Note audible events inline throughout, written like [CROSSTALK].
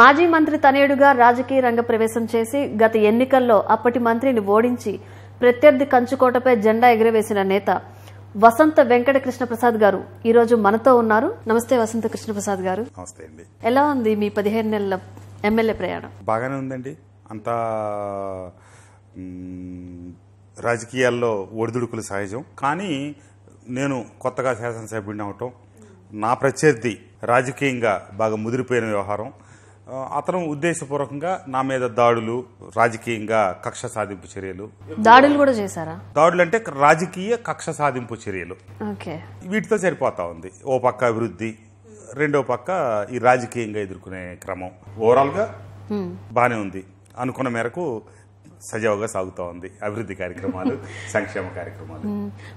మాజీ మంత్రి తనయుడుగా రాజకీయ రంగ ప్రవేశం చేసి గత ఎన్నికల్లో అప్పటి మంత్రిని ఓడించి ప్రత్యర్థి కంచుకోటపై జెండా ఎగురవేసిన నేత వసంత వెంకట ప్రసాద్ గారు ఈ రోజు మనతో ఉన్నారు నమస్తే వసంత కృష్ణప్రసాద్ గారు నమస్తే అండి ఎలా ఉంది మీ పదిహేను నెలల ఎమ్మెల్యే ప్రయాణం బాగానే ఉందండి అంతా రాజకీయాల్లో ఒడిదుడుకులు సహజం కానీ నేను కొత్తగా శాసనసభ్యుడిని అవటం నా ప్రత్యర్థి రాజకీయంగా బాగా ముదిరిపోయిన వ్యవహారం అతను ఉద్దేశపూర్వకంగా నా మీద దాడులు రాజకీయంగా కక్ష సాధింపు చర్యలు దాడులు కూడా చేశారా దాడులు అంటే రాజకీయ కక్ష సాధింపు చర్యలు వీటితో సరిపోతా ఉంది ఓ పక్క అభివృద్ధి రెండో పక్క ఈ రాజకీయంగా ఎదుర్కొనే క్రమం ఓవరాల్గా బాగానే ఉంది అనుకున్న మేరకు సజావుగా సాగుతూ ఉంది అభివృద్ధి కార్యక్రమాలు [LAUGHS] సంక్షేమ కార్యక్రమాలు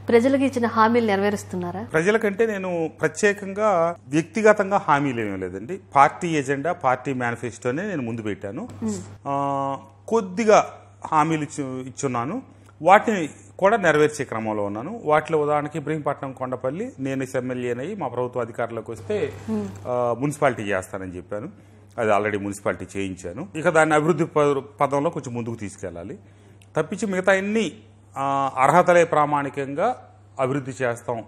ప్రజలకు ఇచ్చిన హామీలు నెరవేరుస్తున్నారా ప్రజలకంటే నేను ప్రత్యేకంగా వ్యక్తిగతంగా హామీలు ఏమీ లేదండి పార్టీ ఎజెండా పార్టీ మేనిఫెస్టోనే నేను ముందు పెట్టాను కొద్దిగా హామీలు ఇచ్చి ఇచ్చున్నాను వాటిని కూడా నెరవేర్చే క్రమంలో ఉన్నాను వాటిలో ఉదాహరణకి ఇబ్రహీంపట్నం కొండపల్లి నేను ఎమ్మెల్యేనయ్యి మా ప్రభుత్వ అధికారులకు వస్తే మున్సిపాలిటీ చేస్తానని చెప్పాను అది ఆల్రెడీ మున్సిపాలిటీ చేయించాను ఇక దాన్ని అభివృద్ధి పదంలో కొంచెం ముందుకు తీసుకెళ్ళాలి తప్పించి మిగతా ఎన్ని అర్హతలే ప్రామాణికంగా అభివృద్ధి చేస్తాం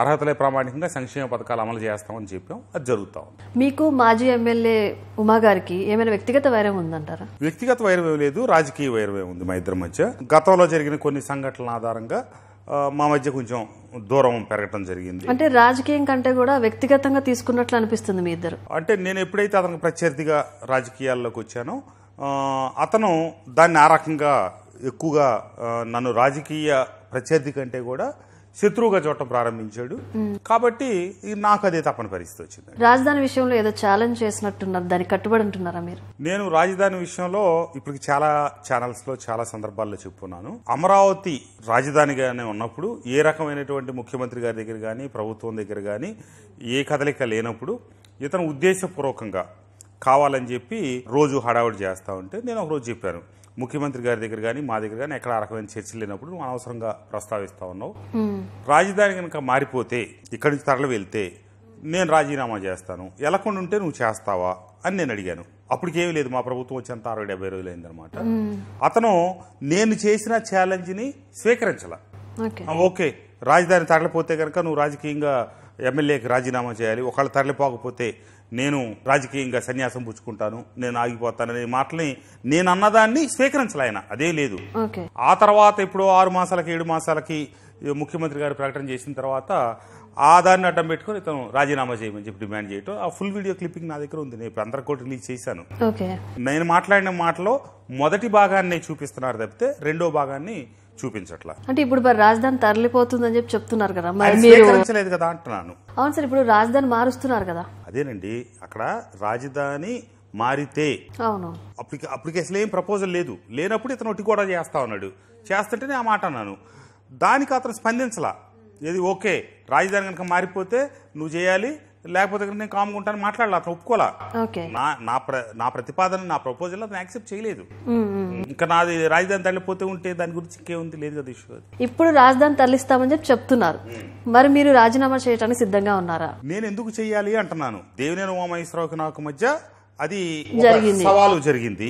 అర్హతలే ప్రామాణికంగా సంక్షేమ పథకాలు అమలు చేస్తామని చెప్పాం అది జరుగుతా ఉంది మీకు మాజీ ఎమ్మెల్యే ఉమా గారికి ఏమైనా వ్యక్తిగత వైరం ఉందంటారా వ్యక్తిగత వైరం లేదు రాజకీయ వైరం ఉంది మా ఇద్దరి మధ్య గతంలో జరిగిన కొన్ని సంఘటనల ఆధారంగా మా మధ్య కొంచెం దూరం పెరగటం జరిగింది అంటే రాజకీయం కంటే కూడా వ్యక్తిగతంగా తీసుకున్నట్లు అనిపిస్తుంది మీ ఇద్దరు అంటే నేను ఎప్పుడైతే అతనికి ప్రత్యర్థిగా రాజకీయాల్లోకి వచ్చానో అతను దాన్ని ఆ రకంగా ఎక్కువగా నన్ను రాజకీయ ప్రత్యర్థి కంటే కూడా శత్రువుగా చూడటం ప్రారంభించాడు కాబట్టి నాకు అదే తప్పని పరిస్థితి వచ్చింది రాజధాని విషయంలో ఏదో ఛాలెంజ్ చేసినట్టున్నారు దానికి కట్టుబడి ఉంటున్నారా మీరు నేను రాజధాని విషయంలో ఇప్పటికి చాలా ఛానల్స్ లో చాలా సందర్భాల్లో చెప్పున్నాను అమరావతి రాజధానిగానే ఉన్నప్పుడు ఏ రకమైనటువంటి ముఖ్యమంత్రి గారి దగ్గర కానీ ప్రభుత్వం దగ్గర కానీ ఏ కదలిక లేనప్పుడు ఇతను ఉద్దేశపూర్వకంగా కావాలని చెప్పి రోజు హడావుడి చేస్తా ఉంటే నేను ఒకరోజు చెప్పాను ముఖ్యమంత్రి గారి దగ్గర కానీ మా దగ్గర కానీ ఎక్కడ రకమైన చర్చ లేనప్పుడు నువ్వు అనవసరంగా ప్రస్తావిస్తా ఉన్నావు రాజధాని కనుక మారిపోతే ఇక్కడి నుంచి తరలి వెళ్తే నేను రాజీనామా చేస్తాను ఎలకుండా ఉంటే నువ్వు చేస్తావా అని నేను అడిగాను అప్పటికేమీ లేదు మా ప్రభుత్వం వచ్చేంత అరవై డెబ్బై రోజులు అయిందనమాట అతను నేను చేసిన ఛాలెంజ్ని స్వీకరించాల ఓకే రాజధాని తరలిపోతే కనుక నువ్వు రాజకీయంగా ఎమ్మెల్యేకి రాజీనామా చేయాలి ఒకళ్ళు తరలిపోకపోతే నేను రాజకీయంగా సన్యాసం పుచ్చుకుంటాను నేను ఆగిపోతాననే మాటని నేను అన్నదాన్ని స్వీకరించలేన అదే లేదు ఆ తర్వాత ఇప్పుడు ఆరు మాసాలకి ఏడు మాసాలకి ముఖ్యమంత్రి గారు ప్రకటన చేసిన తర్వాత ఆ దాన్ని అడ్డం పెట్టుకుని ఇతను రాజీనామా చేయమని చెప్పి డిమాండ్ చేయటం ఆ ఫుల్ వీడియో క్లిప్పింగ్ నా దగ్గర ఉంది నేను అందరి కూడా రిలీజ్ చేశాను నేను మాట్లాడిన మాటలో మొదటి భాగాన్ని చూపిస్తున్నారు తప్పితే రెండో భాగాన్ని చూపించట్లా అంటే ఇప్పుడు మరి రాజధాని తరలిపోతుందని చెప్పి చెప్తున్నారు కదా మరి కదా అంటున్నాను అవును సార్ ఇప్పుడు రాజధాని మారుస్తున్నారు కదా అదేనండి అక్కడ రాజధాని మారితే అప్పటికి అసలు ఏం ప్రపోజల్ లేదు లేనప్పుడు ఇతను ఒట్టి కూడా చేస్తా ఉన్నాడు చేస్తుంటేనే ఆ మాట అన్నాను దానికి అతను స్పందించలా ఇది ఓకే రాజధాని కనుక మారిపోతే నువ్వు చేయాలి లేకపోతే నేను కామ్గా ఉంటాను మాట్లాడాలి అతను ఒప్పుకోవాలి నా నా ప్రతిపాదన నా ప్రపోజల్ అతను యాక్సెప్ట్ చేయలేదు ఇంకా నాది రాజధాని తరలిపోతే ఉంటే దాని గురించి ఇంకేముంది లేదు కదా ఇష్యూ ఇప్పుడు రాజధాని తరలిస్తామని చెప్పి చెప్తున్నారు మరి మీరు రాజీనామా చేయడానికి సిద్ధంగా ఉన్నారా నేను ఎందుకు చేయాలి అంటున్నాను దేవినేని ఉమామహేశ్వరరావుకి నాకు మధ్య అది సవాలు జరిగింది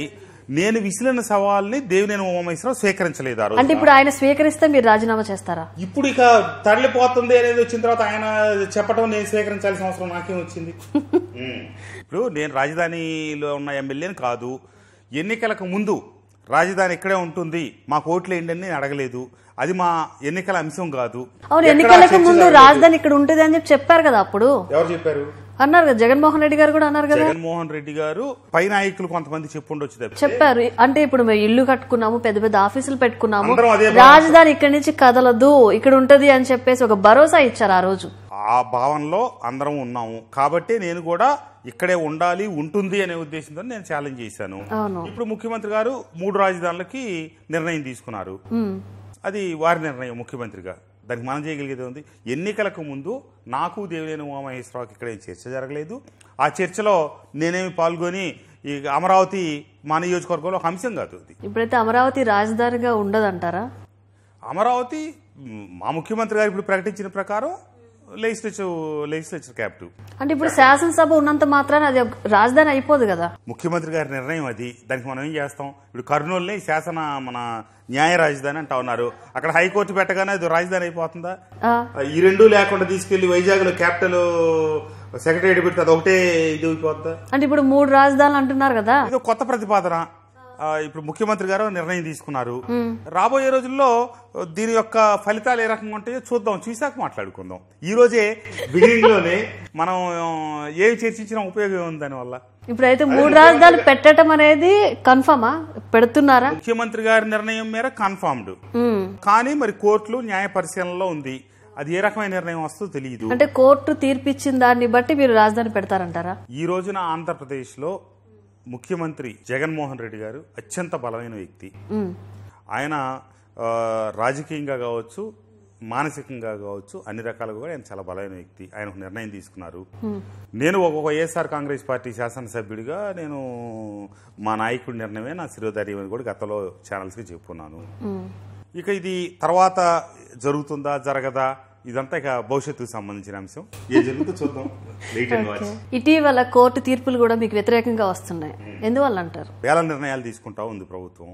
నేను విసిరిన సవాల్ని దేవుని ఉమామేశ్వరరావు స్వీకరించలేదు అంటే ఇప్పుడు ఆయన స్వీకరిస్తే మీరు రాజీనామా చేస్తారా ఇప్పుడు ఇక తరలిపోతుంది అనేది వచ్చిన తర్వాత ఆయన చెప్పడం నేను స్వీకరించాల్సిన అవసరం నాకేం వచ్చింది [LAUGHS] ఇప్పుడు నేను రాజధానిలో ఉన్న ఎమ్మెల్యేని కాదు ఎన్నికలకు ముందు రాజధాని ఇక్కడే ఉంటుంది మా కోట్లు ఏంటని నేను అడగలేదు అది మా ఎన్నికల అంశం కాదు ఎన్నికలకు ముందు రాజధాని ఇక్కడ ఉంటుంది అని చెప్పి చెప్పారు కదా అప్పుడు ఎవరు చెప్పారు అన్నారు కదా జగన్మోహన్ రెడ్డి గారు కూడా అన్నారు కదా జగన్మోహన్ రెడ్డి గారు పై నాయకులు కొంతమంది చెప్పుండొచ్చు చెప్పారు అంటే ఇప్పుడు మేము ఇల్లు కట్టుకున్నాము పెద్ద పెద్ద ఆఫీసులు పెట్టుకున్నాము రాజధాని ఇక్కడి నుంచి కదలదు ఇక్కడ ఉంటది అని చెప్పేసి ఒక భరోసా ఇచ్చారు ఆ రోజు ఆ భావనలో అందరం ఉన్నాము కాబట్టి నేను కూడా ఇక్కడే ఉండాలి ఉంటుంది అనే ఉద్దేశంతో నేను ఛాలెంజ్ చేశాను ఇప్పుడు ముఖ్యమంత్రి గారు మూడు రాజధానులకి నిర్ణయం తీసుకున్నారు అది వారి నిర్ణయం ముఖ్యమంత్రిగా దానికి మనం చేయగలిగేది ఉంది ఎన్నికలకు ముందు నాకు దేవులేని ఉమామహేశ్వరరావుకి ఇక్కడ చర్చ జరగలేదు ఆ చర్చలో నేనేమి పాల్గొని ఈ అమరావతి మా నియోజకవర్గంలో అంశం కాదు ఇప్పుడైతే అమరావతి రాజధానిగా ఉండదంటారా అమరావతి మా ముఖ్యమంత్రి గారు ఇప్పుడు ప్రకటించిన ప్రకారం లెజిస్లేచర్ లెజిస్లేచర్ క్యాప్ అంటే ఇప్పుడు శాసనసభ ఉన్నంత మాత్రాన అది రాజధాని అయిపోదు కదా ముఖ్యమంత్రి గారి నిర్ణయం అది దానికి మనం ఏం చేస్తాం ఇప్పుడు కర్నూలు శాసన మన న్యాయ రాజధాని అంటా ఉన్నారు అక్కడ హైకోర్టు పెట్టగానే అది రాజధాని అయిపోతుందా ఈ రెండు లేకుండా తీసుకెళ్లి వైజాగ్ లో క్యాపిటల్ సెక్రటరీ పెడితే అది ఒకటే ఇది అయిపోతుందా అంటే ఇప్పుడు మూడు రాజధానులు అంటున్నారు కదా ఇది కొత్త ప్రతిపాదన ఇప్పుడు ముఖ్యమంత్రి గారు నిర్ణయం తీసుకున్నారు రాబోయే రోజుల్లో దీని యొక్క ఫలితాలు ఏ రకంగా ఉంటాయో చూద్దాం చూసాక మాట్లాడుకుందాం ఈ రోజే బిగినింగ్ లోనే మనం ఏమి చర్చించిన ఉపయోగం ఉంది దానివల్ల ఇప్పుడైతే మూడు రాజధానులు పెట్టడం అనేది కన్ఫర్మా పెడుతున్నారా ముఖ్యమంత్రి గారి నిర్ణయం మేర కన్ఫర్మ్ కానీ మరి కోర్టులు న్యాయ పరిశీలనలో ఉంది అది ఏ రకమైన నిర్ణయం వస్తుందో తెలియదు అంటే కోర్టు తీర్పిచ్చిన దాన్ని బట్టి మీరు రాజధాని పెడతారంటారా ఈ రోజున ఆంధ్రప్రదేశ్ లో ముఖ్యమంత్రి జగన్మోహన్ రెడ్డి గారు అత్యంత బలమైన వ్యక్తి ఆయన రాజకీయంగా కావచ్చు మానసికంగా కావచ్చు అన్ని రకాలుగా కూడా ఆయన చాలా బలమైన వ్యక్తి ఆయన ఒక నిర్ణయం తీసుకున్నారు నేను ఒక వైఎస్ఆర్ కాంగ్రెస్ పార్టీ శాసనసభ్యుడిగా నేను మా నాయకుడి నిర్ణయమే నా శిరోధార్యం అని కూడా గతంలో ఛానల్స్కి చెప్పుకున్నాను ఇక ఇది తర్వాత జరుగుతుందా జరగదా ఇదంతా ఇక భవిష్యత్తుకు సంబంధించిన అంశం ఏ జరుగుతుందో చూద్దాం ఇటీవల కోర్టు తీర్పులు కూడా మీకు వ్యతిరేకంగా వస్తున్నాయి hmm. ఎందువల్ల అంటారు వేల నిర్ణయాలు తీసుకుంటా ఉంది ప్రభుత్వం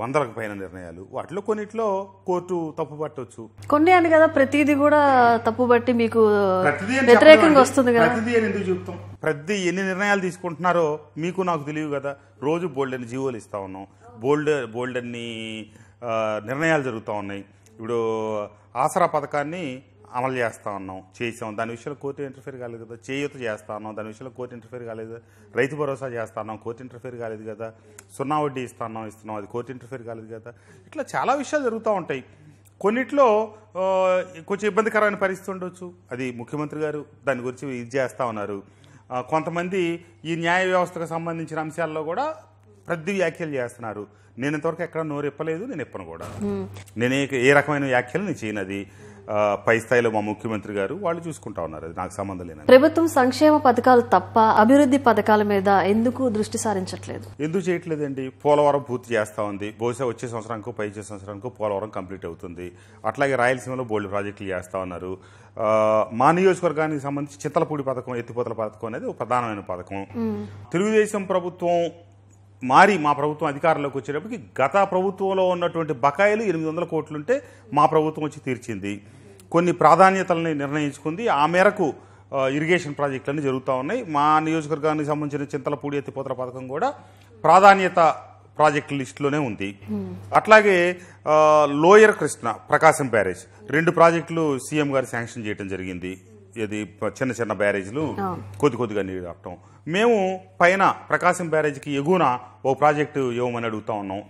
వందలకు పైన నిర్ణయాలు వాటిలో కొన్నిట్లో కోర్టు తప్పు పట్టవచ్చు కొన్ని అని కదా ప్రతిదీ కూడా తప్పు పట్టి మీకు వ్యతిరేకంగా వస్తుంది కదా ప్రతిదీ అని ఎందుకు చెప్తాం ప్రతి ఎన్ని నిర్ణయాలు తీసుకుంటున్నారో మీకు నాకు తెలియదు కదా రోజు బోల్డెన్ జీవోలు ఇస్తా ఉన్నాం బోల్డ్ బోల్డెన్ని నిర్ణయాలు జరుగుతూ ఉన్నాయి ఇప్పుడు ఆసరా పథకాన్ని అమలు చేస్తా ఉన్నాం చేసాం దాని విషయంలో కోర్టు ఇంటర్ఫీర్ కాలేదు కదా చేయూత చేస్తా ఉన్నాం దాని విషయంలో కోర్టు ఇంటర్ఫీర్ కాలేదు రైతు భరోసా చేస్తా ఉన్నాం కోర్టు ఇంటర్ఫీర్ కాలేదు కదా సున్నా వడ్డీ ఇస్తున్నాం ఇస్తున్నాం అది కోర్టు ఇంటర్ఫీర్ కాలేదు కదా ఇట్లా చాలా విషయాలు జరుగుతూ ఉంటాయి కొన్నిట్లో కొంచెం ఇబ్బందికరమైన పరిస్థితి ఉండొచ్చు అది ముఖ్యమంత్రి గారు దాని గురించి ఇది చేస్తూ ఉన్నారు కొంతమంది ఈ న్యాయ వ్యవస్థకు సంబంధించిన అంశాల్లో కూడా ప్రతి వ్యాఖ్యలు చేస్తున్నారు నేను ఇంతవరకు ఎక్కడ ఇప్పలేదు నేను ఎప్పను కూడా నేను ఏ రకమైన వ్యాఖ్యలు నేను చేయనది పై స్థాయిలో మా ముఖ్యమంత్రి గారు వాళ్ళు చూసుకుంటా ఉన్నారు అది నాకు సంబంధం లేదు ప్రభుత్వం సంక్షేమ పథకాలు తప్ప అభివృద్ధి పథకాల మీద ఎందుకు దృష్టి సారించట్లేదు ఎందుకు చేయట్లేదండి పోలవరం పూర్తి చేస్తా ఉంది బహుశా వచ్చే సంవత్సరానికి పై సంవత్సరానికి పోలవరం కంప్లీట్ అవుతుంది అట్లాగే రాయలసీమలో బోల్డ్ ప్రాజెక్టులు చేస్తా ఉన్నారు మా నియోజకవర్గానికి సంబంధించి చిత్తలపూడి పథకం ఎత్తిపోతల పథకం అనేది ఒక ప్రధానమైన పథకం తెలుగుదేశం ప్రభుత్వం మారి మా ప్రభుత్వం అధికారంలోకి వచ్చేటప్పటికి గత ప్రభుత్వంలో ఉన్నటువంటి బకాయిలు ఎనిమిది వందల కోట్లుంటే మా ప్రభుత్వం వచ్చి తీర్చింది కొన్ని ప్రాధాన్యతలని నిర్ణయించుకుంది ఆ మేరకు ఇరిగేషన్ ప్రాజెక్టులన్నీ జరుగుతూ ఉన్నాయి మా నియోజకవర్గానికి సంబంధించిన చింతలపూడి ఎత్తిపోతల పథకం కూడా ప్రాధాన్యత ప్రాజెక్టు లిస్టులోనే ఉంది hmm. అట్లాగే లోయర్ కృష్ణ ప్రకాశం బ్యారేజ్ రెండు ప్రాజెక్టులు సీఎం గారు శాంక్షన్ చేయడం జరిగింది ఇది చిన్న చిన్న బ్యారేజ్లు కొద్ది కొద్దిగా నీరు రావటం మేము పైన ప్రకాశం బ్యారేజ్కి ఎగువన ఓ ప్రాజెక్టు ఇవ్వమని అడుగుతా ఉన్నాం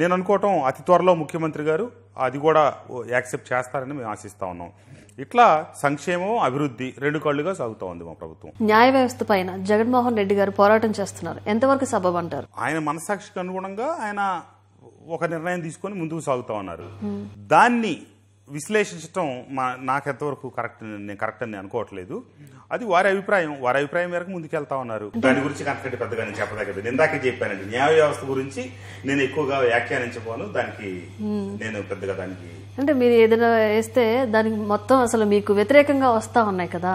నేను అనుకోవటం అతి త్వరలో ముఖ్యమంత్రి గారు అది కూడా యాక్సెప్ట్ చేస్తారని మేము ఆశిస్తా ఉన్నాం ఇట్లా సంక్షేమం అభివృద్ధి రెండు కళ్ళుగా సాగుతూ ఉంది మా ప్రభుత్వం న్యాయ వ్యవస్థ పైన జగన్మోహన్ రెడ్డి గారు పోరాటం చేస్తున్నారు ఎంతవరకు సబబ్ అంటారు ఆయన మనసాక్షికి అనుగుణంగా ఆయన ఒక నిర్ణయం తీసుకొని ముందుకు సాగుతా ఉన్నారు దాన్ని విశ్లేషించడం మా నాకెంతవరకు కరెక్ట్ నేను కరెక్ట్ అని అనుకోవట్లేదు అది వారి అభిప్రాయం వారి అభిప్రాయం మేరకు ముందుకెళ్తా ఉన్నారు దాని గురించి కరెక్ట్ పెద్దగా నేను చెప్పదగ్గదు ఇందాకే చెప్పానండి న్యాయ వ్యవస్థ గురించి నేను ఎక్కువగా వ్యాఖ్యానించబోను దానికి నేను పెద్దగా దానికి అంటే మీరు ఏదైనా వేస్తే దానికి మొత్తం అసలు మీకు వ్యతిరేకంగా వస్తా ఉన్నాయి కదా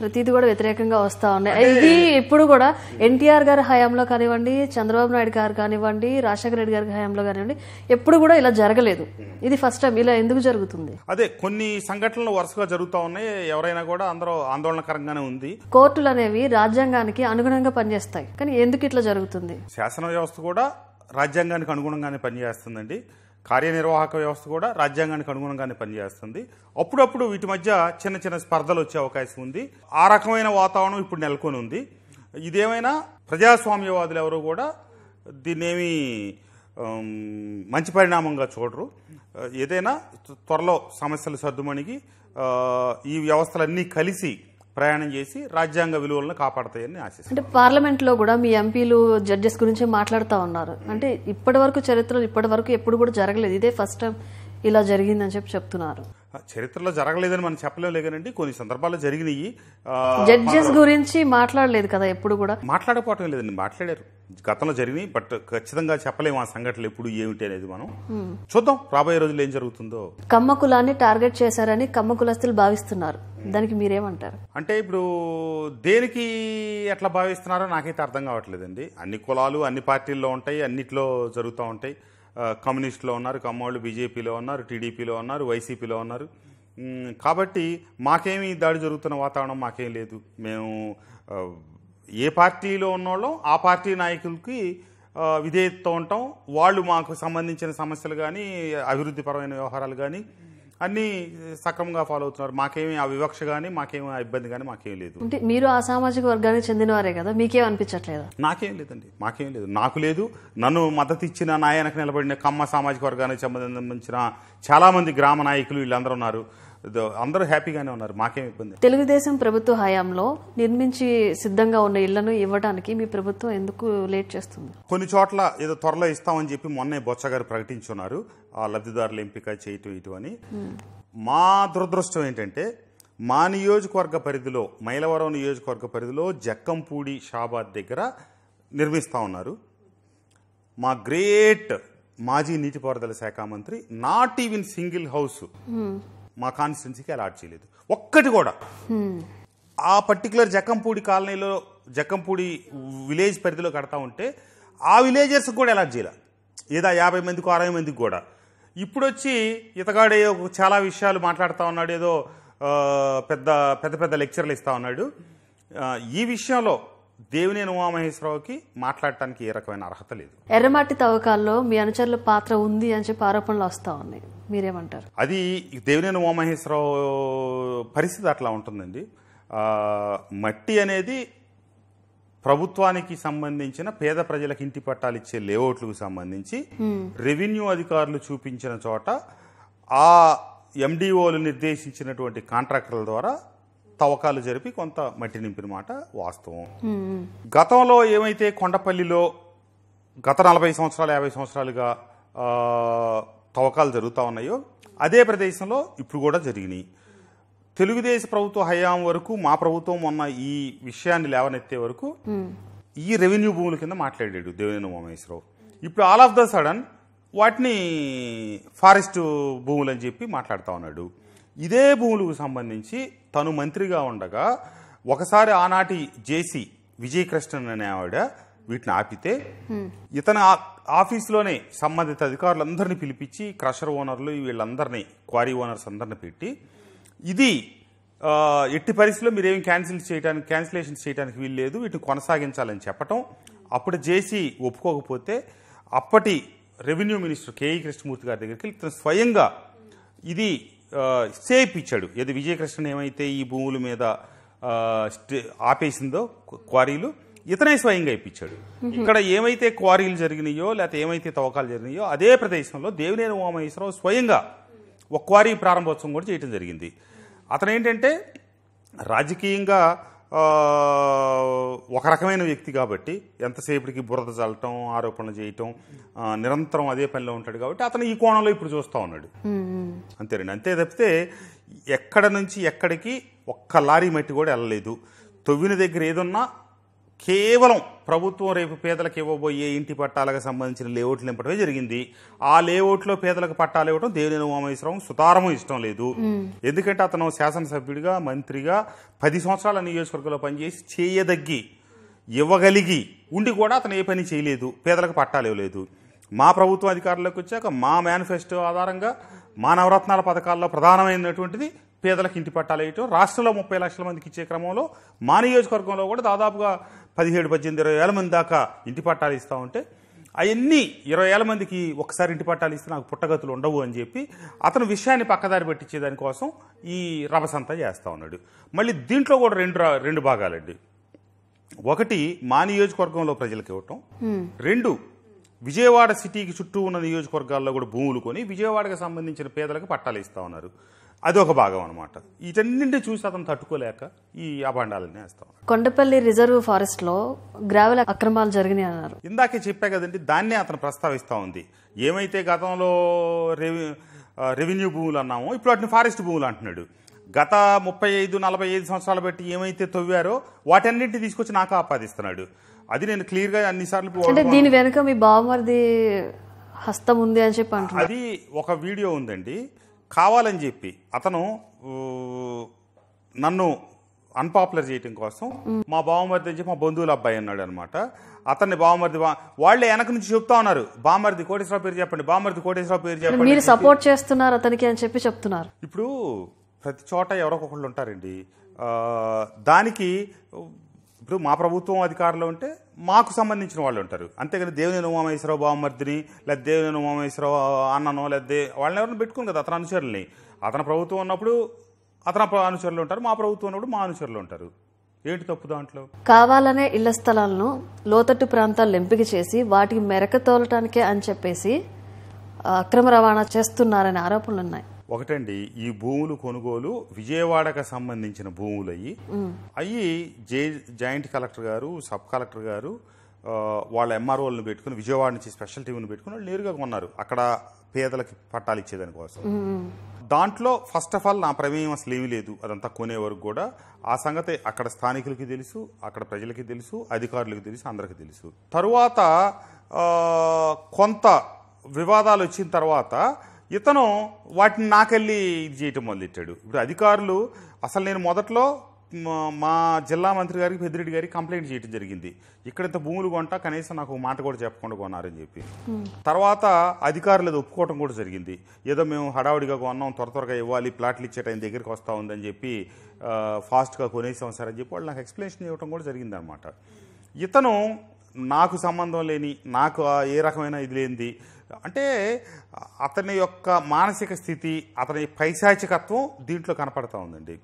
ప్రతిది కూడా వ్యతిరేకంగా వస్తూ ఉన్నాయి ఇది ఇప్పుడు కూడా ఎన్టీఆర్ గారి హయాంలో కానివ్వండి చంద్రబాబు నాయుడు గారు కానివ్వండి రాజశేఖర రెడ్డి గారి హయాంలో కానివ్వండి ఎప్పుడు కూడా ఇలా జరగలేదు ఇది ఫస్ట్ టైం ఇలా ఎందుకు జరుగుతుంది అదే కొన్ని సంఘటనలు వరుసగా జరుగుతూ ఉన్నాయి ఎవరైనా కూడా అందరూ ఆందోళనకరంగానే ఉంది కోర్టులు అనేవి రాజ్యాంగానికి అనుగుణంగా పనిచేస్తాయి కానీ ఎందుకు ఇట్లా జరుగుతుంది శాసన వ్యవస్థ కూడా రాజ్యాంగానికి అనుగుణంగానే పనిచేస్తుందండి కార్యనిర్వాహక వ్యవస్థ కూడా రాజ్యాంగానికి అనుగుణంగానే పనిచేస్తుంది అప్పుడప్పుడు వీటి మధ్య చిన్న చిన్న స్పర్ధలు వచ్చే అవకాశం ఉంది ఆ రకమైన వాతావరణం ఇప్పుడు నెలకొని ఉంది ఇదేమైనా ప్రజాస్వామ్యవాదులు ఎవరు కూడా దీన్నేమి మంచి పరిణామంగా చూడరు ఏదైనా త్వరలో సమస్యలు సర్దుమణిగి ఈ వ్యవస్థలన్నీ కలిసి ప్రయాణం చేసి రాజ్యాంగ విలువలను కాపాడతాయని ఆశిస్తాను అంటే పార్లమెంట్లో కూడా మీ ఎంపీలు జడ్జెస్ గురించి మాట్లాడుతూ ఉన్నారు అంటే ఇప్పటి వరకు చరిత్రలో ఇప్పటి వరకు ఎప్పుడు కూడా జరగలేదు ఇదే ఫస్ట్ టైం ఇలా జరిగిందని చెప్పి చెప్తున్నారు చరిత్రలో జరగలేదని మనం చెప్పలేము కానండి కొన్ని సందర్భాల్లో జరిగినాయి జడ్జెస్ గురించి మాట్లాడలేదు కదా ఎప్పుడు కూడా మాట్లాడకపోవటం లేదండి మాట్లాడారు గతంలో జరిగినాయి బట్ ఖచ్చితంగా చెప్పలేము ఆ సంఘటనలు ఎప్పుడు ఏమిటి అనేది మనం hmm. చూద్దాం రాబోయే రోజులు ఏం జరుగుతుందో కమ్మ కులాన్ని టార్గెట్ చేశారని కమ్మ కులస్తులు భావిస్తున్నారు దానికి మీరేమంటారు అంటే ఇప్పుడు దేనికి ఎట్లా భావిస్తున్నారో నాకైతే అర్థం కావట్లేదండి అన్ని కులాలు అన్ని పార్టీల్లో ఉంటాయి అన్నిట్లో జరుగుతూ ఉంటాయి కమ్యూనిస్టులో ఉన్నారు కమ్మోళ్ళు బీజేపీలో ఉన్నారు టీడీపీలో ఉన్నారు వైసీపీలో ఉన్నారు కాబట్టి మాకేమీ దాడి జరుగుతున్న వాతావరణం మాకేం లేదు మేము ఏ పార్టీలో ఉన్నోళ్ళం ఆ పార్టీ నాయకులకి విధేయతతో ఉంటాం వాళ్ళు మాకు సంబంధించిన సమస్యలు కానీ అభివృద్ధిపరమైన వ్యవహారాలు కానీ అన్నీ సక్రమంగా ఫాలో అవుతున్నారు మాకేమి ఆ వివక్ష కానీ మాకేమి ఆ ఇబ్బంది కానీ మాకేం లేదు అంటే మీరు ఆ సామాజిక వర్గానికి చెందినవారే కదా మీకేం అనిపించట్లేదు నాకేం లేదండి మాకేం లేదు నాకు లేదు నన్ను మద్దతు ఇచ్చిన నాయనకు నిలబడిన కమ్మ సామాజిక వర్గానికి సంబంధించిన చాలామంది గ్రామ నాయకులు వీళ్ళందరూ ఉన్నారు అందరూ హ్యాపీగానే ఉన్నారు మాకేం ఇబ్బంది తెలుగుదేశం ప్రభుత్వ హయాంలో నిర్మించి సిద్ధంగా ఉన్న ఇళ్లను ఇవ్వడానికి మీ ప్రభుత్వం ఎందుకు లేట్ చేస్తుంది కొన్ని చోట్ల ఏదో త్వరలో ఇస్తామని చెప్పి మొన్నే బొత్స గారు ప్రకటించున్నారు ఆ లబ్ధిదారుల ఎంపిక చేయటం ఇటు అని మా దురదృష్టం ఏంటంటే మా నియోజకవర్గ పరిధిలో మైలవరం నియోజకవర్గ పరిధిలో జక్కంపూడి షాబాద్ దగ్గర నిర్మిస్తా ఉన్నారు మా గ్రేట్ మాజీ నీటిపారుదల శాఖ మంత్రి నాట్ ఈవిన్ సింగిల్ హౌస్ మా కాన్స్టిట్యున్సీకి అలాట్ చేయలేదు ఒక్కటి కూడా ఆ పర్టికులర్ జకంపూడి కాలనీలో జకంపూడి విలేజ్ పరిధిలో కడతా ఉంటే ఆ విలేజర్స్కి కూడా అలాట్ చేయాలి ఏదో యాభై మందికి అరవై మందికి కూడా ఇప్పుడు వచ్చి ఇతగాడే చాలా విషయాలు మాట్లాడుతూ ఉన్నాడు ఏదో పెద్ద పెద్ద పెద్ద లెక్చర్లు ఇస్తూ ఉన్నాడు ఈ విషయంలో దేవినేని ఉమామహేశ్వరరావుకి మాట్లాడటానికి ఏ రకమైన అర్హత లేదు ఎర్రమాటి తవ్వకాల్లో మీ అనుచరుల పాత్ర ఉంది అని చెప్పి ఆరోపణలు వస్తూ ఉన్నాయి మీరేమంటారు అది దేవినేని ఉమామహేశ్వరరావు పరిస్థితి అట్లా ఉంటుందండి మట్టి అనేది ప్రభుత్వానికి సంబంధించిన పేద ప్రజలకు ఇంటి పట్టాలు ఇచ్చే లేఅవుట్లకు సంబంధించి రెవెన్యూ అధికారులు చూపించిన చోట ఆ ఎండిఓలు నిర్దేశించినటువంటి కాంట్రాక్టర్ల ద్వారా తవ్వకాలు జరిపి కొంత మట్టి నింపిన మాట వాస్తవం గతంలో ఏమైతే కొండపల్లిలో గత నలభై సంవత్సరాలు యాభై సంవత్సరాలుగా తవ్వకాలు జరుగుతూ ఉన్నాయో అదే ప్రదేశంలో ఇప్పుడు కూడా జరిగినాయి తెలుగుదేశ ప్రభుత్వ హయాం వరకు మా ప్రభుత్వం మొన్న ఈ విషయాన్ని లేవనెత్తే వరకు ఈ రెవెన్యూ భూముల కింద మాట్లాడాడు దేవేంద్ర మహేశ్వరరావు ఇప్పుడు ఆల్ ఆఫ్ ద సడన్ వాటిని ఫారెస్ట్ భూములు అని చెప్పి మాట్లాడుతూ ఉన్నాడు ఇదే భూములకు సంబంధించి తను మంత్రిగా ఉండగా ఒకసారి ఆనాటి జేసీ విజయకృష్ణన్ అనే ఆవిడ వీటిని ఆపితే ఇతను ఆఫీస్లోనే సంబంధిత అధికారులందరినీ పిలిపించి క్రషర్ ఓనర్లు వీళ్ళందరినీ క్వారీ ఓనర్స్ అందరిని పెట్టి ఇది ఎట్టి పరిస్థితుల్లో మీరేం క్యాన్సిల్ చేయడానికి క్యాన్సిలేషన్ చేయడానికి వీలు లేదు వీటిని కొనసాగించాలని చెప్పటం అప్పుడు చేసి ఒప్పుకోకపోతే అప్పటి రెవెన్యూ మినిస్టర్ కేఈ కృష్ణమూర్తి గారి దగ్గరికి ఇతను స్వయంగా ఇది సేఫ్ ఇచ్చాడు ఏది విజయకృష్ణ ఏమైతే ఈ భూముల మీద ఆపేసిందో క్వారీలు ఇతనే స్వయంగా ఇప్పించాడు ఇక్కడ ఏమైతే క్వారీలు జరిగినాయో లేకపోతే ఏమైతే తవ్వకాలు జరిగినాయో అదే ప్రదేశంలో దేవినేని ఉమామహేశ్వరరావు స్వయంగా ఒక క్వారీ ప్రారంభోత్సవం కూడా చేయడం జరిగింది అతను ఏంటంటే రాజకీయంగా ఒక రకమైన వ్యక్తి కాబట్టి ఎంతసేపటికి బురద చల్లటం ఆరోపణలు చేయటం నిరంతరం అదే పనిలో ఉంటాడు కాబట్టి అతను ఈ కోణంలో ఇప్పుడు చూస్తూ ఉన్నాడు అంతేనండి అంతే తప్పితే ఎక్కడ నుంచి ఎక్కడికి ఒక్క లారీ మట్టి కూడా వెళ్ళలేదు తొవ్విన దగ్గర ఏదున్నా కేవలం ప్రభుత్వం రేపు పేదలకు ఇవ్వబోయే ఇంటి పట్టాలకు సంబంధించిన లేఅవుట్లు నింపడమే జరిగింది ఆ లేఅవుట్లో పేదలకు పట్టాలు ఇవ్వడం దేవినేని ఉమామేశ్వరం సుతారము ఇష్టం లేదు ఎందుకంటే అతను శాసనసభ్యుడిగా మంత్రిగా పది సంవత్సరాల నియోజకవర్గంలో పనిచేసి చేయదగ్గి ఇవ్వగలిగి ఉండి కూడా అతను ఏ పని చేయలేదు పేదలకు పట్టాలు ఇవ్వలేదు మా ప్రభుత్వం అధికారంలోకి వచ్చాక మా మేనిఫెస్టో ఆధారంగా మా నవరత్నాల పథకాల్లో ప్రధానమైనటువంటిది పేదలకు ఇంటి పట్టాలు వేయటం రాష్ట్రంలో ముప్పై లక్షల మందికి ఇచ్చే క్రమంలో మా నియోజకవర్గంలో కూడా దాదాపుగా పదిహేడు పద్దెనిమిది ఇరవై వేల మంది దాకా ఇంటి పట్టాలు ఇస్తూ ఉంటే అవన్నీ ఇరవై వేల మందికి ఒకసారి ఇంటి పట్టాలు ఇస్తే నాకు పుట్టగతులు ఉండవు అని చెప్పి అతను విషయాన్ని పక్కదారి పెట్టించే దానికోసం ఈ రభసంతా చేస్తూ ఉన్నాడు మళ్ళీ దీంట్లో కూడా రెండు రెండు భాగాలండి ఒకటి మా నియోజకవర్గంలో ప్రజలకు ఇవ్వటం రెండు విజయవాడ సిటీకి చుట్టూ ఉన్న నియోజకవర్గాల్లో కూడా భూములు కొని విజయవాడకు సంబంధించిన పేదలకు పట్టాలు ఇస్తూ ఉన్నారు అదొక భాగం అనమాట వీటన్నింటినీ చూసి అతను తట్టుకోలేక ఈ అభాండాలని వేస్తాం కొండపల్లి రిజర్వ్ ఫారెస్ట్ లో గ్రావెల అక్రమాలు జరిగినాయి అన్నారు ఇందాకే చెప్పా కదండి దాన్నే అతను ప్రస్తావిస్తా ఉంది ఏమైతే గతంలో రెవెన్యూ భూములు అన్నామో ఇప్పుడు వాటిని ఫారెస్ట్ భూములు అంటున్నాడు గత ముప్పై ఐదు నలభై ఐదు సంవత్సరాలు బట్టి ఏమైతే తవ్వారో వాటన్నింటినీ తీసుకొచ్చి నాకు ఆపాదిస్తున్నాడు అది నేను క్లియర్గా అన్ని సార్లు దీని వెనుక మీ బావమరిది హస్తం ఉంది అని చెప్పి అది ఒక వీడియో ఉందండి కావాలని చెప్పి అతను నన్ను అన్పాపులర్ చేయటం కోసం మా బావమరిది అని చెప్పి మా బంధువుల అబ్బాయి అన్నాడు అనమాట అతన్ని బావమరిది వాళ్ళే వెనక నుంచి చెప్తా ఉన్నారు బామరిది కోటేశ్వరరావు పేరు చెప్పండి బామరిది కోటేశ్వరరావు పేరు చెప్పండి మీరు సపోర్ట్ చేస్తున్నారు అతనికి అని చెప్పి చెప్తున్నారు ఇప్పుడు ప్రతి చోట ఎవరో ఒకళ్ళు ఉంటారండి దానికి ఇప్పుడు మా ప్రభుత్వం అధికారంలో ఉంటే మాకు సంబంధించిన వాళ్ళు ఉంటారు అంతేకాని దేవుని ఉమామేశ్వరరావు బామర్దిని లేదా దేవుని ఉమామేశ్వరరావు అన్ననో లేదా వాళ్ళని ఎవరిని పెట్టుకుని కదా అతని అనుచరుల్ని అతని ప్రభుత్వం ఉన్నప్పుడు అతని అనుచరులు ఉంటారు మా ప్రభుత్వం ఉన్నప్పుడు మా అనుచరులు ఉంటారు ఏంటి తప్పు దాంట్లో కావాలనే ఇళ్ల స్థలాలను లోతట్టు ప్రాంతాలు ఎంపిక చేసి వాటికి మెరక తోలటానికే అని చెప్పేసి అక్రమ రవాణా చేస్తున్నారనే ఆరోపణలు ఉన్నాయి ఒకటండి ఈ భూములు కొనుగోలు విజయవాడకు సంబంధించిన భూములు అయ్యి అవి జే జాయింట్ కలెక్టర్ గారు సబ్ కలెక్టర్ గారు వాళ్ళ ఎంఆర్ఓలను పెట్టుకుని విజయవాడ నుంచి స్పెషల్ టీవీని పెట్టుకుని వాళ్ళు నేరుగా కొన్నారు అక్కడ పేదలకి పట్టాలు ఇచ్చేదాని కోసం దాంట్లో ఫస్ట్ ఆఫ్ ఆల్ నా ప్రమేయం అసలు ఏమీ లేదు అదంతా కొనే వరకు కూడా ఆ సంగతి అక్కడ స్థానికులకి తెలుసు అక్కడ ప్రజలకి తెలుసు అధికారులకి తెలుసు అందరికి తెలుసు తరువాత కొంత వివాదాలు వచ్చిన తర్వాత ఇతను వాటిని నాకెళ్ళి ఇది చేయటం మొదలెట్టాడు ఇప్పుడు అధికారులు అసలు నేను మొదట్లో మా జిల్లా మంత్రి గారికి పెద్దిరెడ్డి గారికి కంప్లైంట్ చేయడం జరిగింది ఇక్కడ ఇంత భూములు కొంట కనీసం నాకు మాట కూడా చెప్పకుండా కొన్నారని చెప్పి తర్వాత అధికారులు అది ఒప్పుకోవటం కూడా జరిగింది ఏదో మేము హడావుడిగా కొన్నాం త్వర త్వరగా ఇవ్వాలి ప్లాట్లు ఇచ్చే టైం దగ్గరికి వస్తూ ఉందని చెప్పి ఫాస్ట్గా కొనేసాం సార్ అని చెప్పి వాళ్ళు నాకు ఎక్స్ప్లెనేషన్ ఇవ్వడం కూడా జరిగింది అనమాట ఇతను నాకు సంబంధం లేని నాకు ఏ రకమైన ఇది లేనిది అంటే అతని యొక్క మానసిక స్థితి అతని పైశాచికత్వం దీంట్లో కనపడతా ఉందండి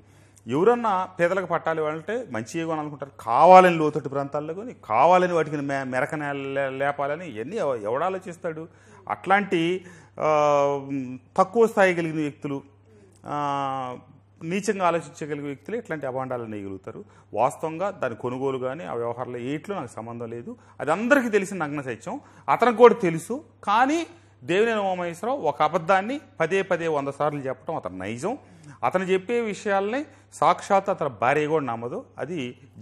ఎవరన్నా పేదలకు పట్టాలి వాళ్ళంటే మంచి ఇవ్వని అనుకుంటారు కావాలని లోతట్టు ప్రాంతాల్లో కానీ కావాలని వాటికి మె మెరక లేపాలని ఎన్ని ఎవడు ఆలోచిస్తాడు అట్లాంటి తక్కువ స్థాయి కలిగిన వ్యక్తులు నీచంగా ఆలోచించగలిగే వ్యక్తులు ఇట్లాంటి అభాండాలు నేయగలుగుతారు వాస్తవంగా దాని కొనుగోలు కానీ ఆ వ్యవహారాలు ఏట్లో నాకు సంబంధం లేదు అది అందరికీ తెలిసిన నగ్న సత్యం అతనికి కూడా తెలుసు కానీ దేవినేని ఉమామహేశ్వరరావు ఒక అబద్ధాన్ని పదే పదే వంద సార్లు చెప్పడం అతను నైజం అతను చెప్పే విషయాల్ని సాక్షాత్ అతని భార్య కూడా నమ్మదు అది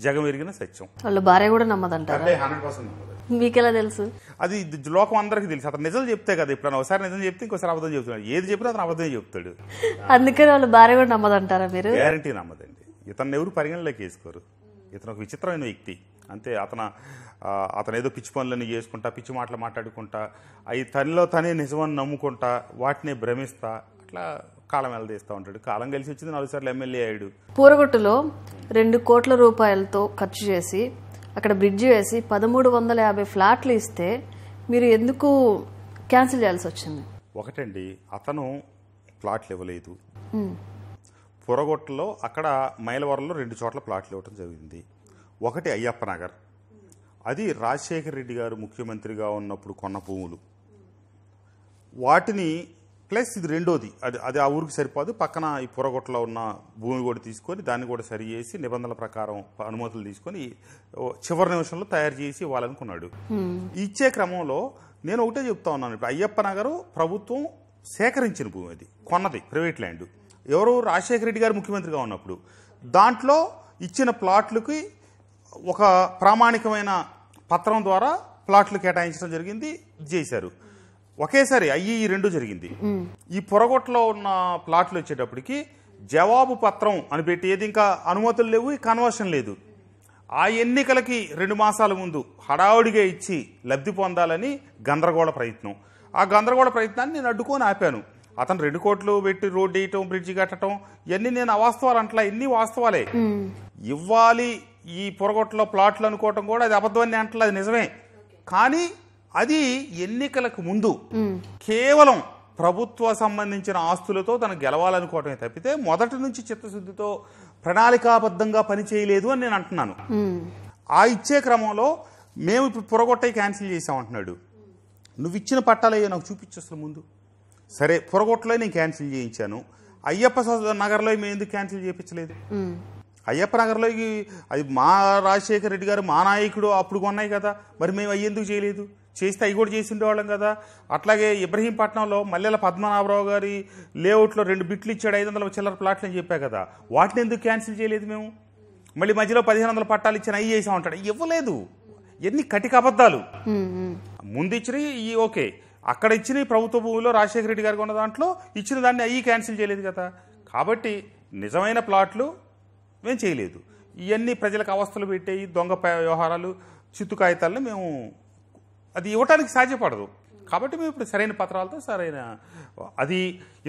జగమెరిగిన సత్యం వాళ్ళ భార్య కూడా నమ్మదంట హండ్రెడ్ పర్సెంట్ నమ్మదు మీకెలా తెలుసు అది లోకం అందరికి తెలుసు అతను నిజం చెప్తే కదా ఇప్పుడు ఒకసారి నిజం చెప్తే ఇంకోసారి అబద్ధం చెప్తున్నాడు ఏది చెప్పినా అతను అబద్ధం చెప్తాడు అందుకని వాళ్ళు భార్య కూడా నమ్మదంటారా మీరు గ్యారంటీ నమ్మదండి ఇతను ఎవరు పరిగణలోకి వేసుకోరు ఇతను ఒక విచిత్రమైన వ్యక్తి అంతే అతను అతను ఏదో పిచ్చి పనులన్నీ చేసుకుంటా పిచ్చి మాటలు మాట్లాడుకుంటా అవి తనలో తనే నిజమని నమ్ముకుంటా వాటిని భ్రమిస్తా అట్లా కాలం వెళ్దేస్తూ ఉంటాడు కాలం కలిసి వచ్చింది నాలుగు సార్లు ఎమ్మెల్యే అయ్యాడు పూరగొట్టులో రెండు కోట్ల రూపాయలతో ఖర్చు చేసి అక్కడ బ్రిడ్జ్ వేసి పదమూడు వందల యాభై ఫ్లాట్లు ఇస్తే మీరు ఎందుకు క్యాన్సిల్ చేయాల్సి వచ్చింది ఒకటండి అతను ప్లాట్లు ఇవ్వలేదు పొరగొట్టలో అక్కడ మైలవరంలో రెండు చోట్ల ప్లాట్లు ఇవ్వడం జరిగింది ఒకటి అయ్యప్ప నగర్ అది రాజశేఖర రెడ్డి గారు ముఖ్యమంత్రిగా ఉన్నప్పుడు కొన్న భూములు వాటిని ప్లస్ ఇది రెండోది అది అది ఆ ఊరికి సరిపోదు పక్కన ఈ పొరగొట్టలో ఉన్న భూమి కూడా తీసుకొని దాన్ని కూడా సరి చేసి నిబంధనల ప్రకారం అనుమతులు తీసుకొని చివరి నిమిషంలో తయారు చేసి ఇవ్వాలనుకున్నాడు ఇచ్చే క్రమంలో నేను ఒకటే చెప్తా ఉన్నాను అయ్యప్ప నగర్ ప్రభుత్వం సేకరించిన భూమి అది కొన్నది ప్రైవేట్ ల్యాండ్ ఎవరు రాజశేఖర రెడ్డి గారు ముఖ్యమంత్రిగా ఉన్నప్పుడు దాంట్లో ఇచ్చిన ప్లాట్లకి ఒక ప్రామాణికమైన పత్రం ద్వారా ప్లాట్లు కేటాయించడం జరిగింది చేశారు ఒకేసారి అయ్యి ఈ రెండు జరిగింది ఈ పొరగొట్లో ఉన్న ప్లాట్లు వచ్చేటప్పటికి జవాబు పత్రం అని పెట్టి ఏది ఇంకా అనుమతులు లేవు కన్వర్షన్ లేదు ఆ ఎన్నికలకి రెండు మాసాల ముందు హడావుడిగా ఇచ్చి లబ్ధి పొందాలని గందరగోళ ప్రయత్నం ఆ గందరగోళ ప్రయత్నాన్ని నేను అడ్డుకొని ఆపాను అతను రెండు కోట్లు పెట్టి రోడ్డు వేయటం బ్రిడ్జి కట్టడం ఇవన్నీ నేను అవాస్తవాలు అంటలా ఇన్ని వాస్తవాలే ఇవ్వాలి ఈ పొరగొట్లో ప్లాట్లు అనుకోవటం కూడా అది అబద్ధం అని అంటలేదు నిజమే కానీ అది ఎన్నికలకు ముందు కేవలం ప్రభుత్వ సంబంధించిన ఆస్తులతో తను గెలవాలనుకోవటమే తప్పితే మొదటి నుంచి చిత్తశుద్ధితో ప్రణాళికాబద్ధంగా పనిచేయలేదు అని నేను అంటున్నాను ఆ ఇచ్చే క్రమంలో మేము ఇప్పుడు పొరగొట్టే క్యాన్సిల్ చేసామంటున్నాడు నువ్వు ఇచ్చిన పట్టాలయ్యో నాకు అసలు ముందు సరే పొరగొట్టలో నేను క్యాన్సిల్ చేయించాను అయ్యప్ప నగర్లో మేము ఎందుకు క్యాన్సిల్ చేయించలేదు అయ్యప్ప నగర్లోకి అది మా రాజశేఖర రెడ్డి గారు మా నాయకుడు అప్పుడు కొన్నాయి కదా మరి మేము అయ్యేందుకు చేయలేదు చేస్తే అవి కూడా చేసి ఉండేవాళ్ళం కదా అట్లాగే ఇబ్రహీంపట్నంలో మల్లెల పద్మనాభరావు గారి లేఅవుట్లో రెండు బిట్లు ఇచ్చాడు ఐదు వందల చిల్లర ప్లాట్లు అని చెప్పా కదా వాటిని ఎందుకు క్యాన్సిల్ చేయలేదు మేము మళ్ళీ మధ్యలో పదిహేను వందల పట్టాలు ఇచ్చిన అవి చేసాం అంటాడు ఇవ్వలేదు ఎన్ని కటిక అబద్ధాలు ముందు ఇచ్చినవి ఈ ఓకే అక్కడ ఇచ్చిన ప్రభుత్వ భూమిలో రాజశేఖర రెడ్డి గారికి ఉన్న దాంట్లో ఇచ్చిన దాన్ని అవి క్యాన్సిల్ చేయలేదు కదా కాబట్టి నిజమైన ప్లాట్లు మేము చేయలేదు ఇవన్నీ ప్రజలకు అవస్థలు పెట్టేవి దొంగ వ్యవహారాలు చిత్తు కాగితాలను మేము అది ఇవ్వటానికి సాధ్యపడదు కాబట్టి మేము ఇప్పుడు సరైన పత్రాలతో సరైన అది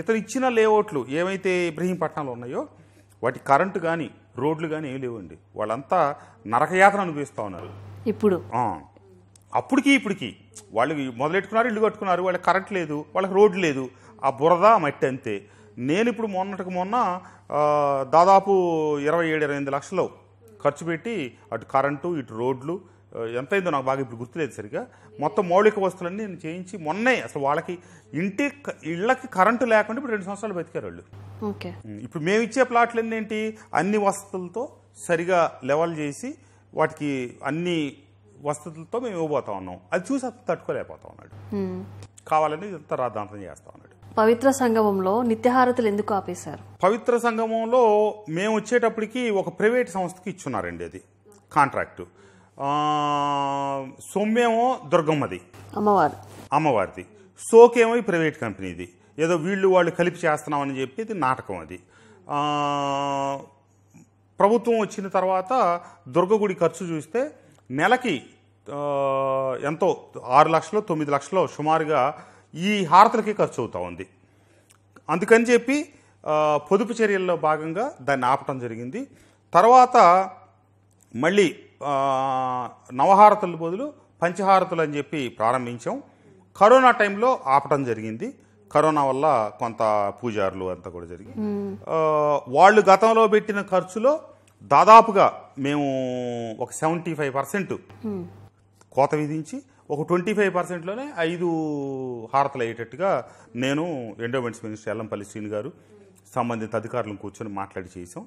ఇతను ఇచ్చిన లేఅవుట్లు ఏమైతే ఇబ్రహీంపట్నంలో ఉన్నాయో వాటి కరెంటు కానీ రోడ్లు కానీ ఏం లేవండి వాళ్ళంతా నరకయాతన అనిపిస్తూ ఉన్నారు ఇప్పుడు అప్పటికి ఇప్పటికి వాళ్ళు మొదలెట్టుకున్నారు ఇల్లు కట్టుకున్నారు వాళ్ళకి కరెంట్ లేదు వాళ్ళకి రోడ్డు లేదు ఆ బురద మట్టి అంతే నేను ఇప్పుడు మొన్నటికి మొన్న దాదాపు ఇరవై ఏడు ఇరవై ఎనిమిది లక్షలు ఖర్చు పెట్టి అటు కరెంటు ఇటు రోడ్లు ఎంతైందో నాకు బాగా ఇప్పుడు గుర్తులేదు సరిగా మొత్తం మౌలిక వస్తువులన్నీ నేను చేయించి మొన్నే అసలు వాళ్ళకి ఇంటి ఇళ్ళకి కరెంటు లేకుండా ఇప్పుడు రెండు సంవత్సరాలు బతికారు వాళ్ళు ఇప్పుడు మేము ఇచ్చే ప్లాట్లు ఏంటి అన్ని వసతులతో సరిగా లెవెల్ చేసి వాటికి అన్ని వసతులతో మేము ఇవ్వబోతా ఉన్నాం అది చూసి అంత తట్టుకోలేకపోతా ఉన్నాడు కావాలని ఇంత రాద్ధాంతం చేస్తా ఉన్నాడు పవిత్ర సంగమంలో నిత్యహారతలు ఎందుకు ఆపేశారు పవిత్ర సంగమంలో మేము వచ్చేటప్పటికి ఒక ప్రైవేట్ సంస్థకి ఇచ్చున్నారండి అది కాంట్రాక్టు సొమ్మేమో దుర్గమ్మది అమ్మవారి అమ్మవారిది సోకేమో ఈ ప్రైవేట్ కంపెనీది ఏదో వీళ్ళు వాళ్ళు కలిపి చేస్తున్నామని చెప్పి ఇది నాటకం అది ప్రభుత్వం వచ్చిన తర్వాత దుర్గగుడి ఖర్చు చూస్తే నెలకి ఎంతో ఆరు లక్షలు తొమ్మిది లక్షలు సుమారుగా ఈ హారతులకి ఖర్చు అవుతూ ఉంది అందుకని చెప్పి పొదుపు చర్యల్లో భాగంగా దాన్ని ఆపటం జరిగింది తర్వాత మళ్ళీ నవహారతుల బదులు పంచహారతులు అని చెప్పి ప్రారంభించాం కరోనా టైంలో ఆపటం జరిగింది కరోనా వల్ల కొంత పూజారులు అంతా కూడా జరిగింది వాళ్ళు గతంలో పెట్టిన ఖర్చులో దాదాపుగా మేము ఒక సెవెంటీ ఫైవ్ పర్సెంట్ కోత విధించి ఒక ట్వంటీ ఫైవ్ పర్సెంట్లోనే ఐదు హారతలు అయ్యేటట్టుగా నేను ఎండోమెంట్స్ మినిస్టర్ ఎల్లంపల్లి శ్రీని గారు సంబంధిత అధికారులను కూర్చొని మాట్లాడి చేసాం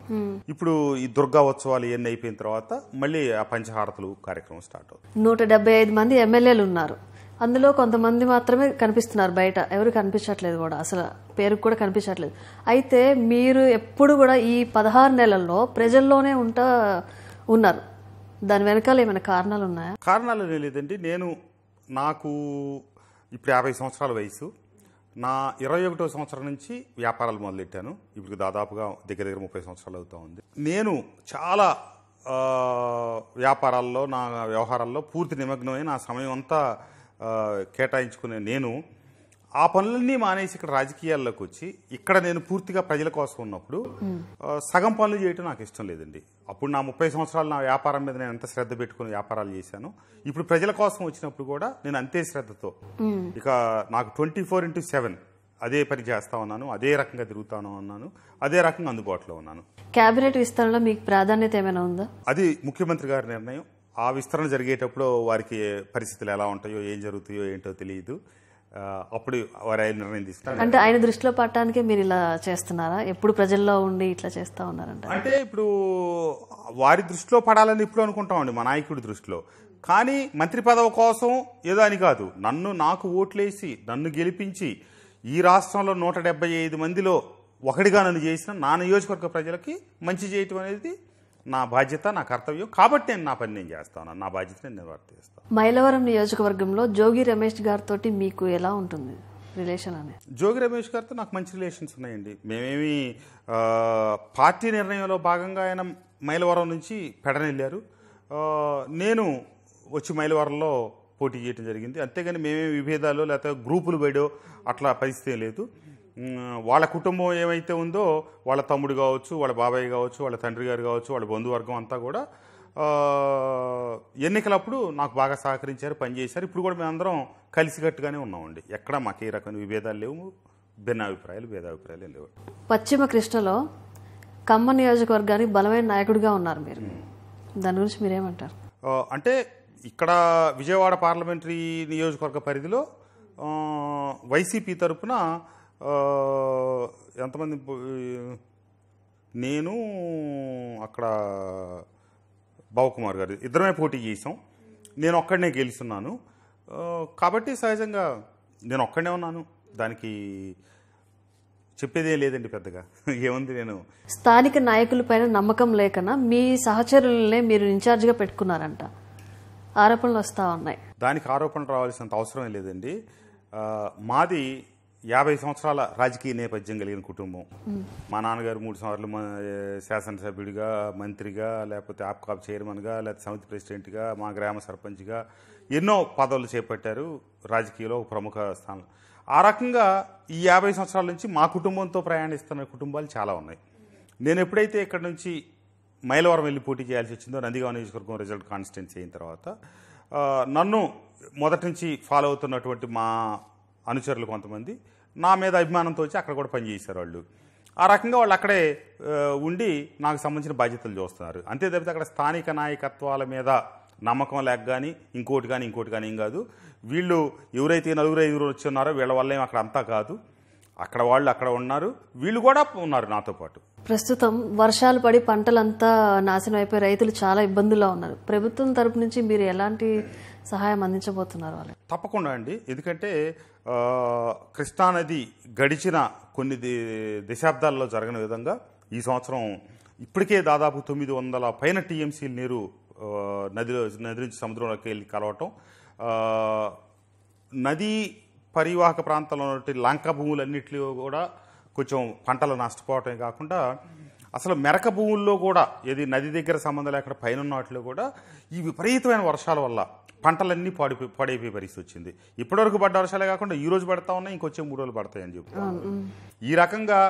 ఇప్పుడు ఈ దుర్గా ఉత్సవాలు ఇవన్నీ అయిపోయిన తర్వాత మళ్ళీ ఆ పంచహారతలు కార్యక్రమం స్టార్ట్ అవుతుంది నూట డెబ్బై ఐదు మంది ఎమ్మెల్యేలు ఉన్నారు అందులో కొంతమంది మాత్రమే కనిపిస్తున్నారు బయట ఎవరు కనిపించట్లేదు కూడా అసలు పేరుకు కూడా కనిపించట్లేదు అయితే మీరు ఎప్పుడు కూడా ఈ పదహారు నెలల్లో ప్రజల్లోనే ఉంటా ఉన్నారు దాని వెనకాల ఏమైనా కారణాలు ఉన్నాయా కారణాలు లేదండి నేను నాకు ఇప్పుడు యాభై సంవత్సరాల వయసు నా ఇరవై ఒకటో సంవత్సరం నుంచి వ్యాపారాలు మొదలెట్టాను ఇప్పుడు దాదాపుగా దగ్గర దగ్గర ముప్పై సంవత్సరాలు అవుతా ఉంది నేను చాలా వ్యాపారాల్లో నా వ్యవహారాల్లో పూర్తి నిమగ్నమై నా సమయం అంతా కేటాయించుకునే నేను ఆ పనులన్నీ మానేసి ఇక్కడ రాజకీయాల్లోకి వచ్చి ఇక్కడ నేను పూర్తిగా ప్రజల కోసం ఉన్నప్పుడు సగం పనులు చేయటం నాకు ఇష్టం లేదండి అప్పుడు నా ముప్పై సంవత్సరాలు నా వ్యాపారం మీద నేను ఎంత శ్రద్ధ పెట్టుకుని వ్యాపారాలు చేశాను ఇప్పుడు ప్రజల కోసం వచ్చినప్పుడు కూడా నేను అంతే శ్రద్ధతో ఇక నాకు ట్వంటీ ఫోర్ ఇంటూ సెవెన్ అదే పని చేస్తా ఉన్నాను అదే రకంగా తిరుగుతాను ఉన్నాను అదే రకంగా అందుబాటులో ఉన్నాను కేబినెట్ విస్తరణలో మీకు ప్రాధాన్యత ఏమైనా ఉందా అది ముఖ్యమంత్రి గారి నిర్ణయం ఆ విస్తరణ జరిగేటప్పుడు వారికి పరిస్థితులు ఎలా ఉంటాయో ఏం జరుగుతాయో ఏంటో తెలియదు అప్పుడు వారు నిర్ణయం తీసుకుంటారు అంటే ఆయన దృష్టిలో పట్టడానికి మీరు ఇలా చేస్తున్నారా ఎప్పుడు ప్రజల్లో ఉండి ఇట్లా చేస్తూ ఉన్నారంట అంటే ఇప్పుడు వారి దృష్టిలో పడాలని ఇప్పుడు అనుకుంటామండి మా నాయకుడి దృష్టిలో కానీ మంత్రి పదవి కోసం ఏదో అని కాదు నన్ను నాకు ఓట్లేసి నన్ను గెలిపించి ఈ రాష్ట్రంలో నూట మందిలో ఒకటిగా నన్ను చేసిన నా నియోజకవర్గ ప్రజలకి మంచి చేయటం అనేది నా బాధ్యత నా కర్తవ్యం కాబట్టి నేను నా పని నేను చేస్తాను నా బాధ్యత నేను నిర్వర్తిస్తాను మైలవరం నియోజకవర్గంలో జోగి రమేష్ గారితో మీకు ఎలా ఉంటుంది రిలేషన్ అనేది జోగి రమేష్ గారితో నాకు మంచి రిలేషన్స్ ఉన్నాయండి మేమేమి పార్టీ నిర్ణయంలో భాగంగా ఆయన మైలవరం నుంచి పెడనెళ్ళారు నేను వచ్చి మైలవరంలో పోటీ చేయడం జరిగింది అంతేగాని మేమేమి విభేదాలు లేకపోతే గ్రూపులు పడో అట్లా పరిస్థితి లేదు వాళ్ళ కుటుంబం ఏమైతే ఉందో వాళ్ళ తమ్ముడు కావచ్చు వాళ్ళ బాబాయ్ కావచ్చు వాళ్ళ తండ్రి గారు కావచ్చు వాళ్ళ బంధువర్గం అంతా కూడా ఎన్నికలప్పుడు నాకు బాగా సహకరించారు పనిచేశారు ఇప్పుడు కూడా మేమందరం కలిసికట్టుగానే ఉన్నామండి ఎక్కడ మాకు ఏ రకమైన విభేదాలు లేవు భిన్నాభిప్రాయాలు భేదాభిప్రాయాలు లేవు పశ్చిమ కృష్ణలో కమ్మ నియోజకవర్గానికి బలమైన నాయకుడిగా ఉన్నారు మీరు దాని గురించి మీరేమంటారు అంటే ఇక్కడ విజయవాడ పార్లమెంటరీ నియోజకవర్గ పరిధిలో వైసీపీ తరఫున ఎంతమంది నేను అక్కడ బాబుకుమార్ గారు ఇద్దరమే పోటీ చేసాం నేను ఒక్కడనే గెలుచున్నాను కాబట్టి సహజంగా నేను ఒక్కడనే ఉన్నాను దానికి చెప్పేదే లేదండి పెద్దగా [LAUGHS] ఏముంది నేను స్థానిక నాయకులపైన నమ్మకం లేకనా మీ సహచరులనే మీరు ఇన్ఛార్జిగా పెట్టుకున్నారంట ఆరోపణలు వస్తూ ఉన్నాయి దానికి ఆరోపణలు రావాల్సినంత అవసరం లేదండి మాది యాభై సంవత్సరాల రాజకీయ నేపథ్యం కలిగిన కుటుంబం మా నాన్నగారు మూడు సంవత్సరాలు శాసనసభ్యుడిగా మంత్రిగా లేకపోతే ఆప్కాప్ చైర్మన్గా లేకపోతే సమితి ప్రెసిడెంట్గా మా గ్రామ సర్పంచ్గా ఎన్నో పదవులు చేపట్టారు రాజకీయంలో ప్రముఖ స్థానం ఆ రకంగా ఈ యాభై సంవత్సరాల నుంచి మా కుటుంబంతో ప్రయాణిస్తున్న కుటుంబాలు చాలా ఉన్నాయి నేను ఎప్పుడైతే ఇక్కడ నుంచి మైలవరం వెళ్ళి పోటీ చేయాల్సి వచ్చిందో నందిగామ నియోజకవర్గం రిజల్ట్ కాన్స్టెన్స్ అయిన తర్వాత నన్ను మొదటి నుంచి ఫాలో అవుతున్నటువంటి మా అనుచరులు కొంతమంది నా మీద అభిమానంతో వచ్చి అక్కడ కూడా పనిచేశారు వాళ్ళు ఆ రకంగా వాళ్ళు అక్కడే ఉండి నాకు సంబంధించిన బాధ్యతలు చూస్తున్నారు అంతే తప్పితే అక్కడ స్థానిక నాయకత్వాల మీద నమ్మకం లేక కానీ ఇంకోటి కానీ ఇంకోటి కానీ ఏం కాదు వీళ్ళు ఎవరైతే నలుగురు ఐదుగురు వచ్చి ఉన్నారో వీళ్ళ వల్ల అక్కడ అంతా కాదు అక్కడ వాళ్ళు అక్కడ ఉన్నారు వీళ్ళు కూడా ఉన్నారు నాతో పాటు ప్రస్తుతం వర్షాలు పడి పంటలంతా నాశనం అయిపోయి రైతులు చాలా ఇబ్బందుల్లో ఉన్నారు ప్రభుత్వం తరపు నుంచి మీరు ఎలాంటి సహాయం అందించబోతున్నారు వాళ్ళు తప్పకుండా అండి ఎందుకంటే కృష్ణానది గడిచిన కొన్ని దశాబ్దాల్లో జరగని విధంగా ఈ సంవత్సరం ఇప్పటికే దాదాపు తొమ్మిది వందల పైన టీఎంసీ నీరు నదిలో నది నుంచి సముద్రంలోకి వెళ్ళి కలవటం నదీ పరివాహక ప్రాంతంలో లాంక భూములన్నింటిలో కూడా కొంచెం పంటలు నష్టపోవటమే కాకుండా అసలు మెరక భూముల్లో కూడా ఏది నది దగ్గర సంబంధం లేకుండా పైన వాటిలో కూడా ఈ విపరీతమైన వర్షాల వల్ల పంటలన్నీ పాడి పాడైపోయే పరిస్థితి వచ్చింది ఇప్పటివరకు పడ్డ వర్షాలే కాకుండా ఈ రోజు పడతా ఉన్నాయి ఇంకొచ్చే మూడు రోజులు పడతాయని చెప్తున్నారు ఈ రకంగా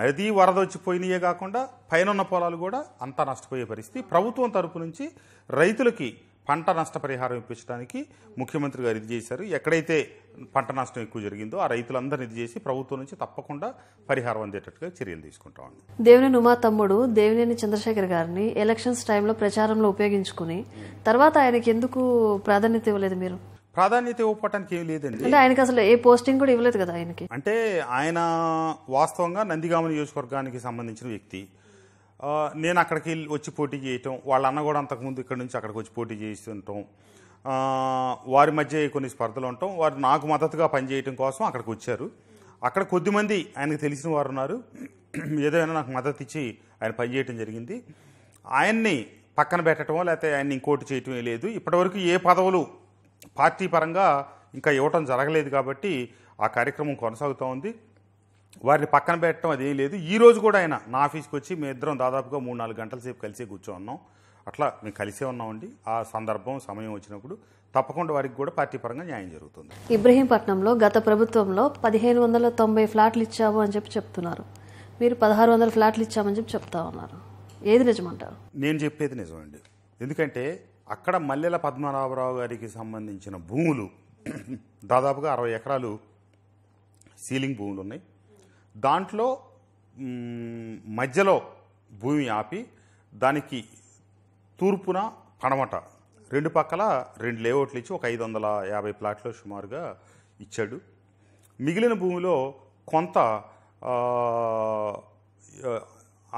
నది వరద వచ్చిపోయినాయే కాకుండా పైన ఉన్న పొలాలు కూడా అంతా నష్టపోయే పరిస్థితి ప్రభుత్వం తరపు నుంచి రైతులకి పంట నష్టపరిహారం ఇప్పించడానికి ముఖ్యమంత్రి గారు ఇది చేశారు ఎక్కడైతే పంట నష్టం ఎక్కువ జరిగిందో ఆ రైతులందరినీ ఇది చేసి ప్రభుత్వం నుంచి తప్పకుండా పరిహారం అందేటట్టుగా చర్యలు తీసుకుంటాం దేవినేని ఉమా తమ్ముడు దేవినేని చంద్రశేఖర్ గారిని ఎలక్షన్స్ టైంలో ప్రచారంలో ఉపయోగించుకుని తర్వాత ఆయనకి ఎందుకు ప్రాధాన్యత ఇవ్వలేదు మీరు ప్రాధాన్యత ఇవ్వటానికి ఏం లేదండి అంటే ఆయనకి అసలు ఏ పోస్టింగ్ కూడా ఇవ్వలేదు కదా ఆయనకి అంటే ఆయన వాస్తవంగా నందిగామ నియోజకవర్గానికి సంబంధించిన వ్యక్తి నేను అక్కడికి వచ్చి పోటీ చేయటం వాళ్ళ అన్న కూడా అంతకుముందు ఇక్కడ నుంచి అక్కడికి వచ్చి పోటీ చేస్తుంటాం వారి మధ్య కొన్ని స్పర్ధలు ఉంటాం వారు నాకు మద్దతుగా పనిచేయటం కోసం అక్కడికి వచ్చారు అక్కడ కొద్దిమంది ఆయనకు తెలిసిన వారు ఉన్నారు ఏదైనా నాకు మద్దతు ఇచ్చి ఆయన పనిచేయటం జరిగింది ఆయన్ని పక్కన పెట్టడమో లేకపోతే ఆయన్ని ఇంకోటి చేయటం లేదు ఇప్పటివరకు ఏ పదవులు పార్టీ పరంగా ఇంకా ఇవ్వటం జరగలేదు కాబట్టి ఆ కార్యక్రమం కొనసాగుతూ ఉంది వారిని పక్కన పెట్టడం అదేం లేదు ఈ రోజు కూడా ఆయన నా ఆఫీస్కి వచ్చి మీ ఇద్దరం దాదాపుగా మూడు నాలుగు గంటల సేపు కలిసే కూర్చోన్నాం అట్లా మేము కలిసే ఉన్నామండి ఆ సందర్భం సమయం వచ్చినప్పుడు తప్పకుండా వారికి కూడా పార్టీ పరంగా న్యాయం జరుగుతుంది ఇబ్రహీంపట్నంలో గత ప్రభుత్వంలో పదిహేను వందల తొంభై ఫ్లాట్లు ఇచ్చాము అని చెప్పి చెప్తున్నారు మీరు పదహారు వందల ఫ్లాట్లు ఇచ్చామని చెప్పి చెప్తా ఉన్నారు ఏది నిజమంటారు నేను చెప్పేది నిజమండి ఎందుకంటే అక్కడ మల్లెల పద్మనాభరావు గారికి సంబంధించిన భూములు దాదాపుగా అరవై ఎకరాలు సీలింగ్ భూములు ఉన్నాయి దాంట్లో మధ్యలో భూమి ఆపి దానికి తూర్పున పడమట రెండు పక్కల రెండు లేఅవుట్లు ఇచ్చి ఒక ఐదు వందల యాభై ప్లాట్లు సుమారుగా ఇచ్చాడు మిగిలిన భూమిలో కొంత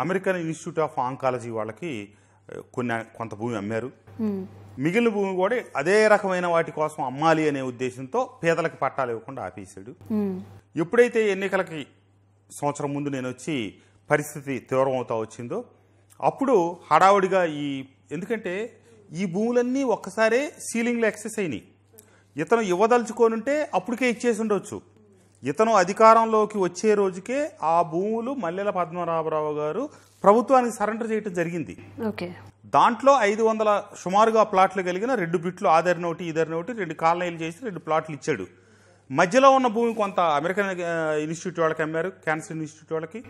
అమెరికన్ ఇన్స్టిట్యూట్ ఆఫ్ ఆంకాలజీ వాళ్ళకి కొన్ని కొంత భూమి అమ్మారు మిగిలిన భూమి కూడా అదే రకమైన వాటి కోసం అమ్మాలి అనే ఉద్దేశంతో పేదలకు పట్టాలు ఇవ్వకుండా ఆపేశాడు ఎప్పుడైతే ఎన్నికలకి సంవత్సరం ముందు నేను వచ్చి పరిస్థితి తీవ్రమవుతా వచ్చిందో అప్పుడు హడావుడిగా ఈ ఎందుకంటే ఈ భూములన్నీ ఒక్కసారే సీలింగ్లో ఎక్సెస్ అయినాయి ఇతను ఇవ్వదలుచుకోనుంటే అప్పటికే ఇచ్చేసి ఉండొచ్చు ఇతను అధికారంలోకి వచ్చే రోజుకే ఆ భూములు మల్లెల పద్మనాభరావు గారు ప్రభుత్వానికి సరెండర్ చేయడం జరిగింది దాంట్లో ఐదు వందల సుమారుగా ప్లాట్లు కలిగిన రెండు బిట్లు ఆధారిన ఒకటి ఇదరిన నోటి రెండు కాలనీలు చేసి రెండు ప్లాట్లు ఇచ్చాడు మధ్యలో ఉన్న భూమి కొంత అమెరికన్ ఇన్స్టిట్యూట్ వాళ్ళకి అమ్మారు క్యాన్సర్ ఇన్స్టిట్యూట్ వాళ్ళకి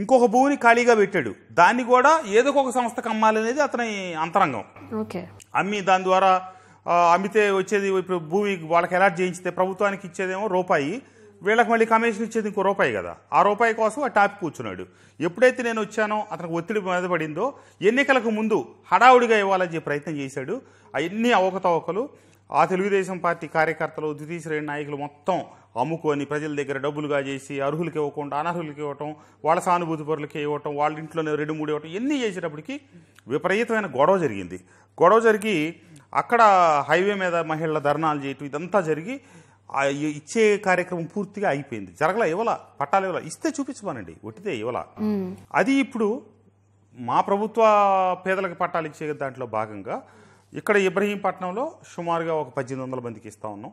ఇంకొక భూమిని ఖాళీగా పెట్టాడు దాన్ని కూడా ఏదో ఒక సంస్థకు అమ్మాలనేది అతని అంతరంగం అమ్మి దాని ద్వారా అమ్మితే వచ్చేది ఇప్పుడు భూమి వాళ్ళకి ఎలా చేయించితే ప్రభుత్వానికి ఇచ్చేదేమో రూపాయి వీళ్ళకి మళ్ళీ కమిషన్ ఇచ్చేది ఇంకో రూపాయి కదా ఆ రూపాయి కోసం ఆ టాప్ కూర్చున్నాడు ఎప్పుడైతే నేను వచ్చానో అతనికి ఒత్తిడి మీద పడిందో ఎన్నికలకు ముందు హడావుడిగా ఇవ్వాలని ప్రయత్నం చేశాడు అవన్నీ అవకతవకలు ఆ తెలుగుదేశం పార్టీ కార్యకర్తలు ద్వితీయ శ్రేణి నాయకులు మొత్తం అమ్ముకొని ప్రజల దగ్గర డబ్బులుగా చేసి అర్హులకి ఇవ్వకుండా అనర్హులకి ఇవ్వటం వాళ్ళ సానుభూతి పరులకి ఇవ్వటం వాళ్ళ ఇంట్లోనే రెండు మూడు ఇవ్వటం ఇవన్నీ చేసేటప్పటికి విపరీతమైన గొడవ జరిగింది గొడవ జరిగి అక్కడ హైవే మీద మహిళల ధర్నాలు చేయటం ఇదంతా జరిగి ఇచ్చే కార్యక్రమం పూర్తిగా అయిపోయింది జరగల ఇవ్వాల పట్టాలు ఇవ్వాల ఇస్తే చూపించమనండి ఒట్టితే ఇవ్వాల అది ఇప్పుడు మా ప్రభుత్వ పేదలకు పట్టాలు ఇచ్చే దాంట్లో భాగంగా ఇక్కడ ఇబ్రహీంపట్నంలో సుమారుగా ఒక పద్దెనిమిది వందల మందికి ఇస్తా ఉన్నాం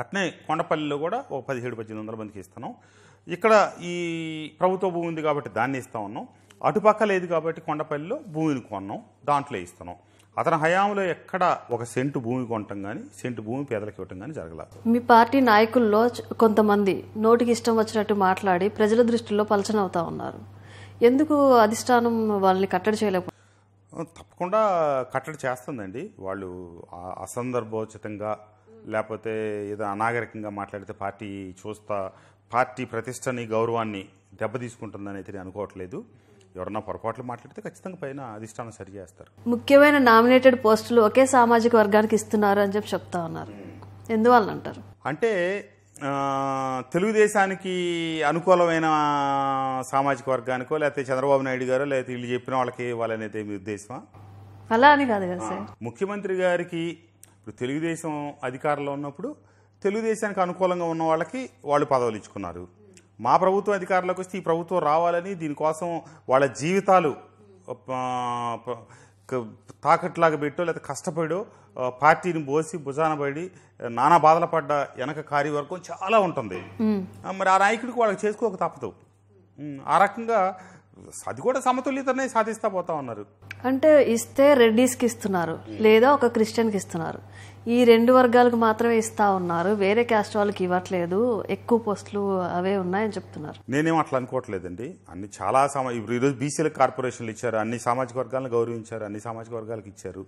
అట్నే కొండపల్లిలో కూడా ఒక పదిహేడు పద్దెనిమిది వందల మందికి ఇస్తున్నాం ఇక్కడ ఈ ప్రభుత్వ భూమి ఉంది కాబట్టి దాన్ని ఇస్తా ఉన్నాం అటుపక్క లేదు కాబట్టి కొండపల్లిలో భూమిని కొన్నాం దాంట్లో ఇస్తున్నాం అతని హయాంలో ఎక్కడ ఒక సెంటు భూమి కొనటం కానీ సెంటు భూమి పేదలకు ఇవ్వటం కానీ జరగలేదు మీ పార్టీ నాయకుల్లో కొంతమంది నోటికి ఇష్టం వచ్చినట్టు మాట్లాడి ప్రజల దృష్టిలో పలచనవుతా ఉన్నారు ఎందుకు అధిష్టానం వాళ్ళని కట్టడి చేయలేకపోతే తప్పకుండా కట్టడి చేస్తుందండి వాళ్ళు అసందర్భోచితంగా లేకపోతే ఏదో అనాగరికంగా మాట్లాడితే పార్టీ చూస్తా పార్టీ ప్రతిష్టని గౌరవాన్ని దెబ్బతీసుకుంటుందని అయితే నేను అనుకోవట్లేదు ఎవరన్నా పొరపాట్లు మాట్లాడితే ఖచ్చితంగా పైన అధిష్టానం సరి చేస్తారు ముఖ్యమైన నామినేటెడ్ పోస్టులు ఒకే సామాజిక వర్గానికి ఇస్తున్నారు అని చెప్పి చెప్తా ఉన్నారు ఎందువల్ల అంటారు అంటే తెలుగుదేశానికి అనుకూలమైన సామాజిక వర్గానికో లేకపోతే చంద్రబాబు నాయుడు గారో లేకపోతే వీళ్ళు చెప్పిన వాళ్ళకి ఇవ్వాలనేది మీ ఉద్దేశమా అలా అని కాదు కదా సార్ ముఖ్యమంత్రి గారికి ఇప్పుడు తెలుగుదేశం అధికారంలో ఉన్నప్పుడు తెలుగుదేశానికి అనుకూలంగా ఉన్న వాళ్ళకి వాళ్ళు పదవులు ఇచ్చుకున్నారు మా ప్రభుత్వం అధికారంలోకి వస్తే ఈ ప్రభుత్వం రావాలని దీనికోసం వాళ్ళ జీవితాలు తాకట్లాగా పెట్టో లేదా కష్టపడో పార్టీని పోసి భుజాన పడి నానా బాధలు పడ్డ వెనక కార్యవర్గం చాలా ఉంటుంది మరి ఆ నాయకుడికి వాళ్ళకి చేసుకోక తప్పదు ఆ రకంగా అది కూడా సమతుల్యతనే సాధిస్తా పోతా ఉన్నారు అంటే ఇస్తే రెడ్డీస్కి ఇస్తున్నారు లేదా ఒక క్రిస్టియన్కి ఇస్తున్నారు ఈ రెండు వర్గాలకు మాత్రమే ఇస్తా ఉన్నారు వేరే క్యాస్ట్ వాళ్ళకి ఇవ్వట్లేదు ఎక్కువ పోస్టులు అవే ఉన్నాయని చెప్తున్నారు నేనేం అట్లా అనుకోవట్లేదండి అన్ని చాలా ఇప్పుడు ఈరోజు బీసీలకు కార్పొరేషన్లు ఇచ్చారు అన్ని సామాజిక వర్గాలను గౌరవించారు అన్ని సామాజిక వర్గాలకు ఇచ్చారు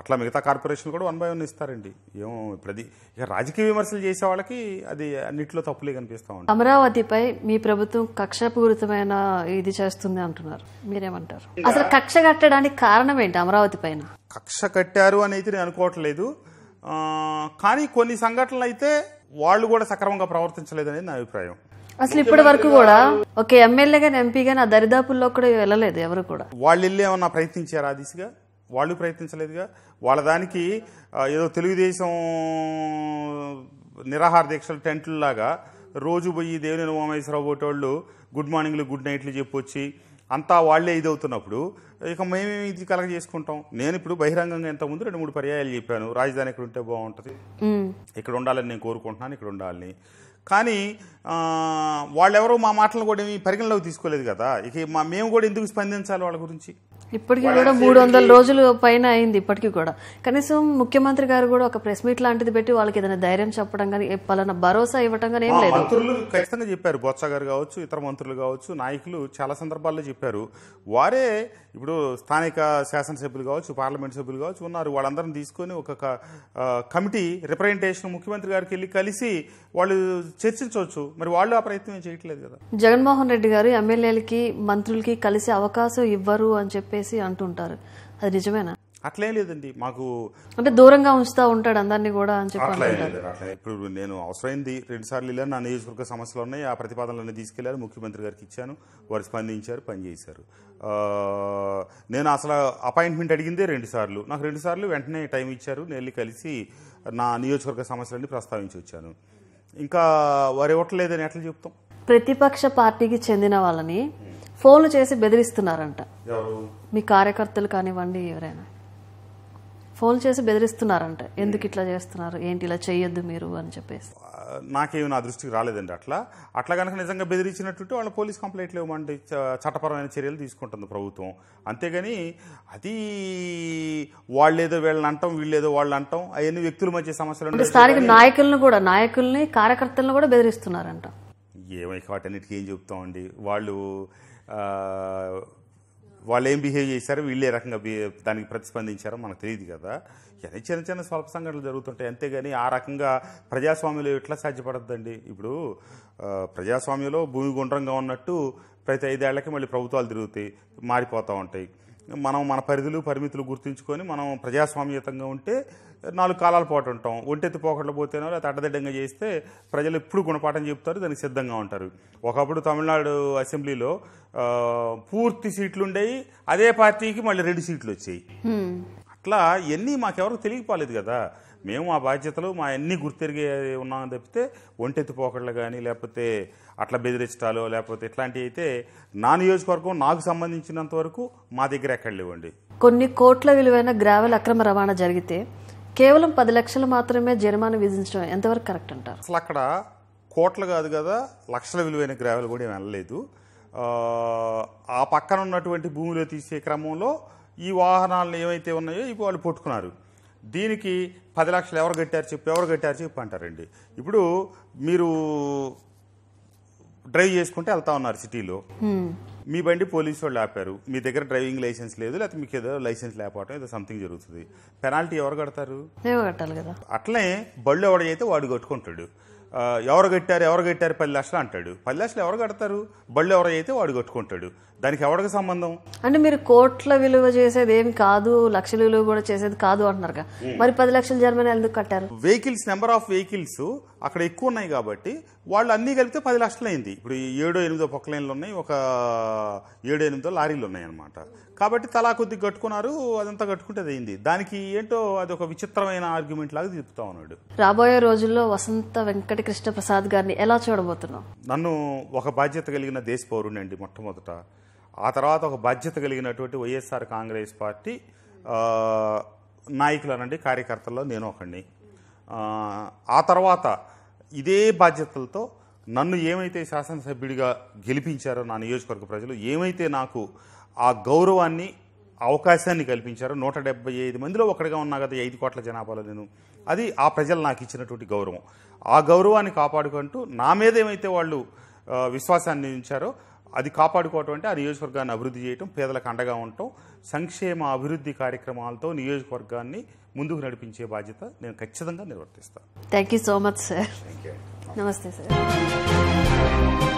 అట్లా మిగతా కార్పొరేషన్ కూడా వన్ బై వన్ ఇస్తారండి ఏమో ప్రతి ఇక రాజకీయ విమర్శలు చేసే వాళ్ళకి అది అన్నింటిలో తప్పులే కనిపిస్తా ఉంది అమరావతిపై మీ ప్రభుత్వం కక్షపూరితమైన ఇది చేస్తుంది అంటున్నారు మీరేమంటారు అసలు కక్ష కట్టడానికి కారణం ఏంటి అమరావతి పైన కక్ష కట్టారు అని అయితే నేను అనుకోవట్లేదు కానీ కొన్ని సంఘటనలు అయితే వాళ్ళు కూడా సక్రమంగా ప్రవర్తించలేదనేది నా అభిప్రాయం అసలు ఇప్పటి వరకు కూడా ఒక ఎమ్మెల్యేగా ఎంపీగా నా దరిదాపుల్లో కూడా వెళ్ళలేదు ఎవరు కూడా వాళ్ళు వెళ్ళి ఏమన్నా ప్రయత్నించారా దిశగా వాళ్ళు ప్రయత్నించలేదుగా వాళ్ళ దానికి ఏదో తెలుగుదేశం నిరాహార దీక్షలు టెంట్లలాగా రోజు పోయి దేవుని ఉమామేశ్వరరావు పోటోళ్ళు గుడ్ మార్నింగ్లు గుడ్ నైట్లు చెప్పొచ్చి అంతా వాళ్లే ఇది అవుతున్నప్పుడు ఇక మేమేమి ఇది కలగ చేసుకుంటాం నేను ఇప్పుడు బహిరంగంగా ఇంతకుముందు రెండు మూడు పర్యాయాలు చెప్పాను రాజధాని ఇక్కడ ఉంటే బాగుంటుంది ఇక్కడ ఉండాలని నేను కోరుకుంటున్నాను ఇక్కడ ఉండాలని కానీ వాళ్ళెవరో మా మాటలు కూడా ఏమి పరిగణలోకి తీసుకోలేదు కదా ఇక మా మేము కూడా ఎందుకు స్పందించాలి వాళ్ళ గురించి ఇప్పటికీ కూడా మూడు వందల రోజులు పైన అయింది ఇప్పటికీ కూడా కనీసం ముఖ్యమంత్రి గారు కూడా ఒక ప్రెస్ మీట్ లాంటిది పెట్టి వాళ్ళకి ఏదైనా ధైర్యం చెప్పడం కానీ పలానా భరోసా ఇవ్వడం కానీ ఏం లేదు మంత్రులు ఖచ్చితంగా చెప్పారు బొత్స గారు కావచ్చు ఇతర మంత్రులు కావచ్చు నాయకులు చాలా సందర్భాల్లో చెప్పారు వారే ఇప్పుడు స్థానిక శాసనసభ్యులు కావచ్చు పార్లమెంట్ సభ్యులు కావచ్చు ఉన్నారు వాళ్ళందరం తీసుకొని ఒక కమిటీ రిప్రజెంటేషన్ ముఖ్యమంత్రి గారికి వెళ్ళి కలిసి వాళ్ళు చర్చించవచ్చు మరి వాళ్ళు ఆ ప్రయత్నం చేయట్లేదు కదా జగన్మోహన్ రెడ్డి గారు ఎమ్మెల్యేలకి మంత్రులకి కలిసే అవకాశం ఇవ్వరు అని చెప్పేసి అంటుంటారు అది నిజమేనా అట్లేం లేదండి మాకు అంటే దూరంగా ఉంచుతా ఉంటాడు అందరినీ కూడా అని చెప్పి ఇప్పుడు నేను అవసరమైంది రెండు సార్లు ఇలా నా నియోజకవర్గ సమస్యలు ఉన్నాయి ఆ ప్రతిపాదనలన్నీ తీసుకెళ్లారు ముఖ్యమంత్రి గారికి ఇచ్చాను వారు స్పందించారు పనిచేశారు నేను అసలు అపాయింట్మెంట్ అడిగిందే రెండు సార్లు నాకు రెండు సార్లు వెంటనే టైం ఇచ్చారు నేను కలిసి నా నియోజకవర్గ సమస్యలన్నీ ప్రస్తావించి వచ్చాను ఇంకా వారు ఇవ్వట్లేదని ఎట్లా చెప్తాం ప్రతిపక్ష పార్టీకి చెందిన వాళ్ళని ఫోన్లు చేసి బెదిరిస్తున్నారంట మీ కార్యకర్తలు కానివ్వండి ఎవరైనా ఫోన్ చేసి బెదిరిస్తున్నారంట ఎందుకు ఇట్లా చేస్తున్నారు ఏంటి ఇలా చేయొద్దు మీరు అని చెప్పేసి నాకేమి నా దృష్టికి రాలేదండి అట్లా అట్లా కనుక నిజంగా బెదిరించినట్టు వాళ్ళు పోలీస్ కంప్లైంట్లు ఇవ్వమండి చట్టపరమైన చర్యలు తీసుకుంటుంది ప్రభుత్వం అంతేగాని అది వాళ్ళేదో వీళ్ళని అంటాం వీళ్ళేదో వాళ్ళు అంటాం అవన్నీ వ్యక్తుల మధ్య సమస్యలు స్థానిక నాయకులను కూడా నాయకుల్ని కార్యకర్తలను కూడా బెదిరిస్తున్నారంట ఏమై అన్నిటికీ ఏం చెప్తామండి వాళ్ళు వాళ్ళు ఏం బిహేవ్ చేశారు వీళ్ళే రకంగా దానికి ప్రతిస్పందించారో మనకు తెలియదు కదా ఇవన్నీ చిన్న చిన్న స్వల్ప సంఘటనలు జరుగుతుంటాయి అంతేగాని ఆ రకంగా ప్రజాస్వామ్యంలో ఎట్లా సాధ్యపడద్దండి ఇప్పుడు ప్రజాస్వామ్యంలో భూమి గుండ్రంగా ఉన్నట్టు ప్రతి ఐదేళ్లకి మళ్ళీ ప్రభుత్వాలు తిరుగుతాయి మారిపోతూ ఉంటాయి మనం మన పరిధులు పరిమితులు గుర్తుంచుకొని మనం ప్రజాస్వామ్యతంగా ఉంటే నాలుగు కాలాల పాటు ఉంటాం ఒంటెత్తి పోకట్లు పోతేనో లేకపోతే అడ్డదిడ్డంగా చేస్తే ప్రజలు ఎప్పుడు గుణపాఠం చెప్తారు దానికి సిద్ధంగా ఉంటారు ఒకప్పుడు తమిళనాడు అసెంబ్లీలో పూర్తి సీట్లు ఉండేవి అదే పార్టీకి మళ్ళీ రెండు సీట్లు వచ్చాయి అట్లా ఇవన్నీ మాకెవరికి తెలియకపోలేదు కదా మేము ఆ బాధ్యతలు మా అన్నీ గుర్తెరిగే ఉన్నామని తప్పితే ఒంటెత్తి పోకడలు కానీ లేకపోతే అట్లా బెదిరించడాలు లేకపోతే ఇట్లాంటివి అయితే నా నియోజకవర్గం నాకు సంబంధించినంత వరకు మా దగ్గర ఎక్కడ లేవండి కొన్ని కోట్ల విలువైన గ్రావెల్ అక్రమ రవాణా జరిగితే కేవలం పది లక్షలు మాత్రమే జరిమానా విధించడం ఎంతవరకు కరెక్ట్ అంటారు అసలు అక్కడ కోట్లు కాదు కదా లక్షల విలువైన గ్రావెల్ కూడా వెళ్ళలేదు ఆ పక్కన ఉన్నటువంటి భూమిలో తీసే క్రమంలో ఈ వాహనాలు ఏవైతే ఉన్నాయో ఇవి వాళ్ళు పట్టుకున్నారు దీనికి పది లక్షలు ఎవరు కట్టారు చెప్పు ఎవరు కట్టారు చెప్పు అంటారండి ఇప్పుడు మీరు డ్రైవ్ చేసుకుంటే వెళ్తా ఉన్నారు సిటీలో మీ బండి పోలీసు వాళ్ళు ఆపారు మీ దగ్గర డ్రైవింగ్ లైసెన్స్ లేదు లేకపోతే మీకు ఏదో లైసెన్స్ లేకపోవడం ఏదో సంథింగ్ జరుగుతుంది పెనాల్టీ ఎవరు కడతారు అట్లే బళ్ళు ఎవడ అయితే వాడు కట్టుకుంటాడు ఎవరు కట్టారు ఎవరు కట్టారు పది లక్షలు అంటాడు పది లక్షలు ఎవరు కడతారు బళ్ళు ఎవరైతే వాడు కట్టుకుంటాడు దానికి ఎవరికి సంబంధం అంటే మీరు కోట్ల విలువ చేసేది ఏం కాదు లక్షల విలువ కూడా చేసేది కాదు అంటున్నారు మరి పది లక్షల జరిమానా ఎందుకు కట్టారు వెహికల్స్ నెంబర్ ఆఫ్ వెహికల్స్ అక్కడ ఎక్కువ ఉన్నాయి కాబట్టి వాళ్ళు అన్ని కలిపితే పది లక్షలు అయింది ఇప్పుడు ఏడో ఎనిమిదో లైన్లు ఉన్నాయి ఒక ఏడో ఎనిమిదో లారీలు ఉన్నాయి అనమాట కాబట్టి తలా కొద్దిగా కట్టుకున్నారు అదంతా కట్టుకుంటే అయింది దానికి ఏంటో అది ఒక విచిత్రమైన ఆర్గ్యుమెంట్ లాగా చెప్తా ఉన్నాడు రాబోయే రోజుల్లో వసంత వెంకట ప్రసాద్ గారిని ఎలా చూడబోతున్నాం నన్ను ఒక బాధ్యత కలిగిన దేశ పౌరుని అండి మొట్టమొదట ఆ తర్వాత ఒక బాధ్యత కలిగినటువంటి వైఎస్ఆర్ కాంగ్రెస్ పార్టీ నాయకులనండి కార్యకర్తల్లో నేను ఒకండి ఆ తర్వాత ఇదే బాధ్యతలతో నన్ను ఏమైతే శాసనసభ్యుడిగా గెలిపించారో నా నియోజకవర్గ ప్రజలు ఏమైతే నాకు ఆ గౌరవాన్ని అవకాశాన్ని కల్పించారో నూట డెబ్బై ఐదు మందిలో ఒకటిగా ఉన్నా కదా ఐదు కోట్ల జనాభాలో నేను అది ఆ ప్రజలు నాకు ఇచ్చినటువంటి గౌరవం ఆ గౌరవాన్ని కాపాడుకుంటూ నా మీద ఏమైతే వాళ్ళు విశ్వాసాన్ని ఉంచారో అది కాపాడుకోవటం అంటే ఆ నియోజకవర్గాన్ని అభివృద్ధి చేయటం పేదలకు అండగా ఉండటం సంక్షేమ అభివృద్ధి కార్యక్రమాలతో నియోజకవర్గాన్ని ముందుకు నడిపించే బాధ్యత నేను ఖచ్చితంగా నిర్వర్తిస్తాను thank you so much sir నమస్తే సార్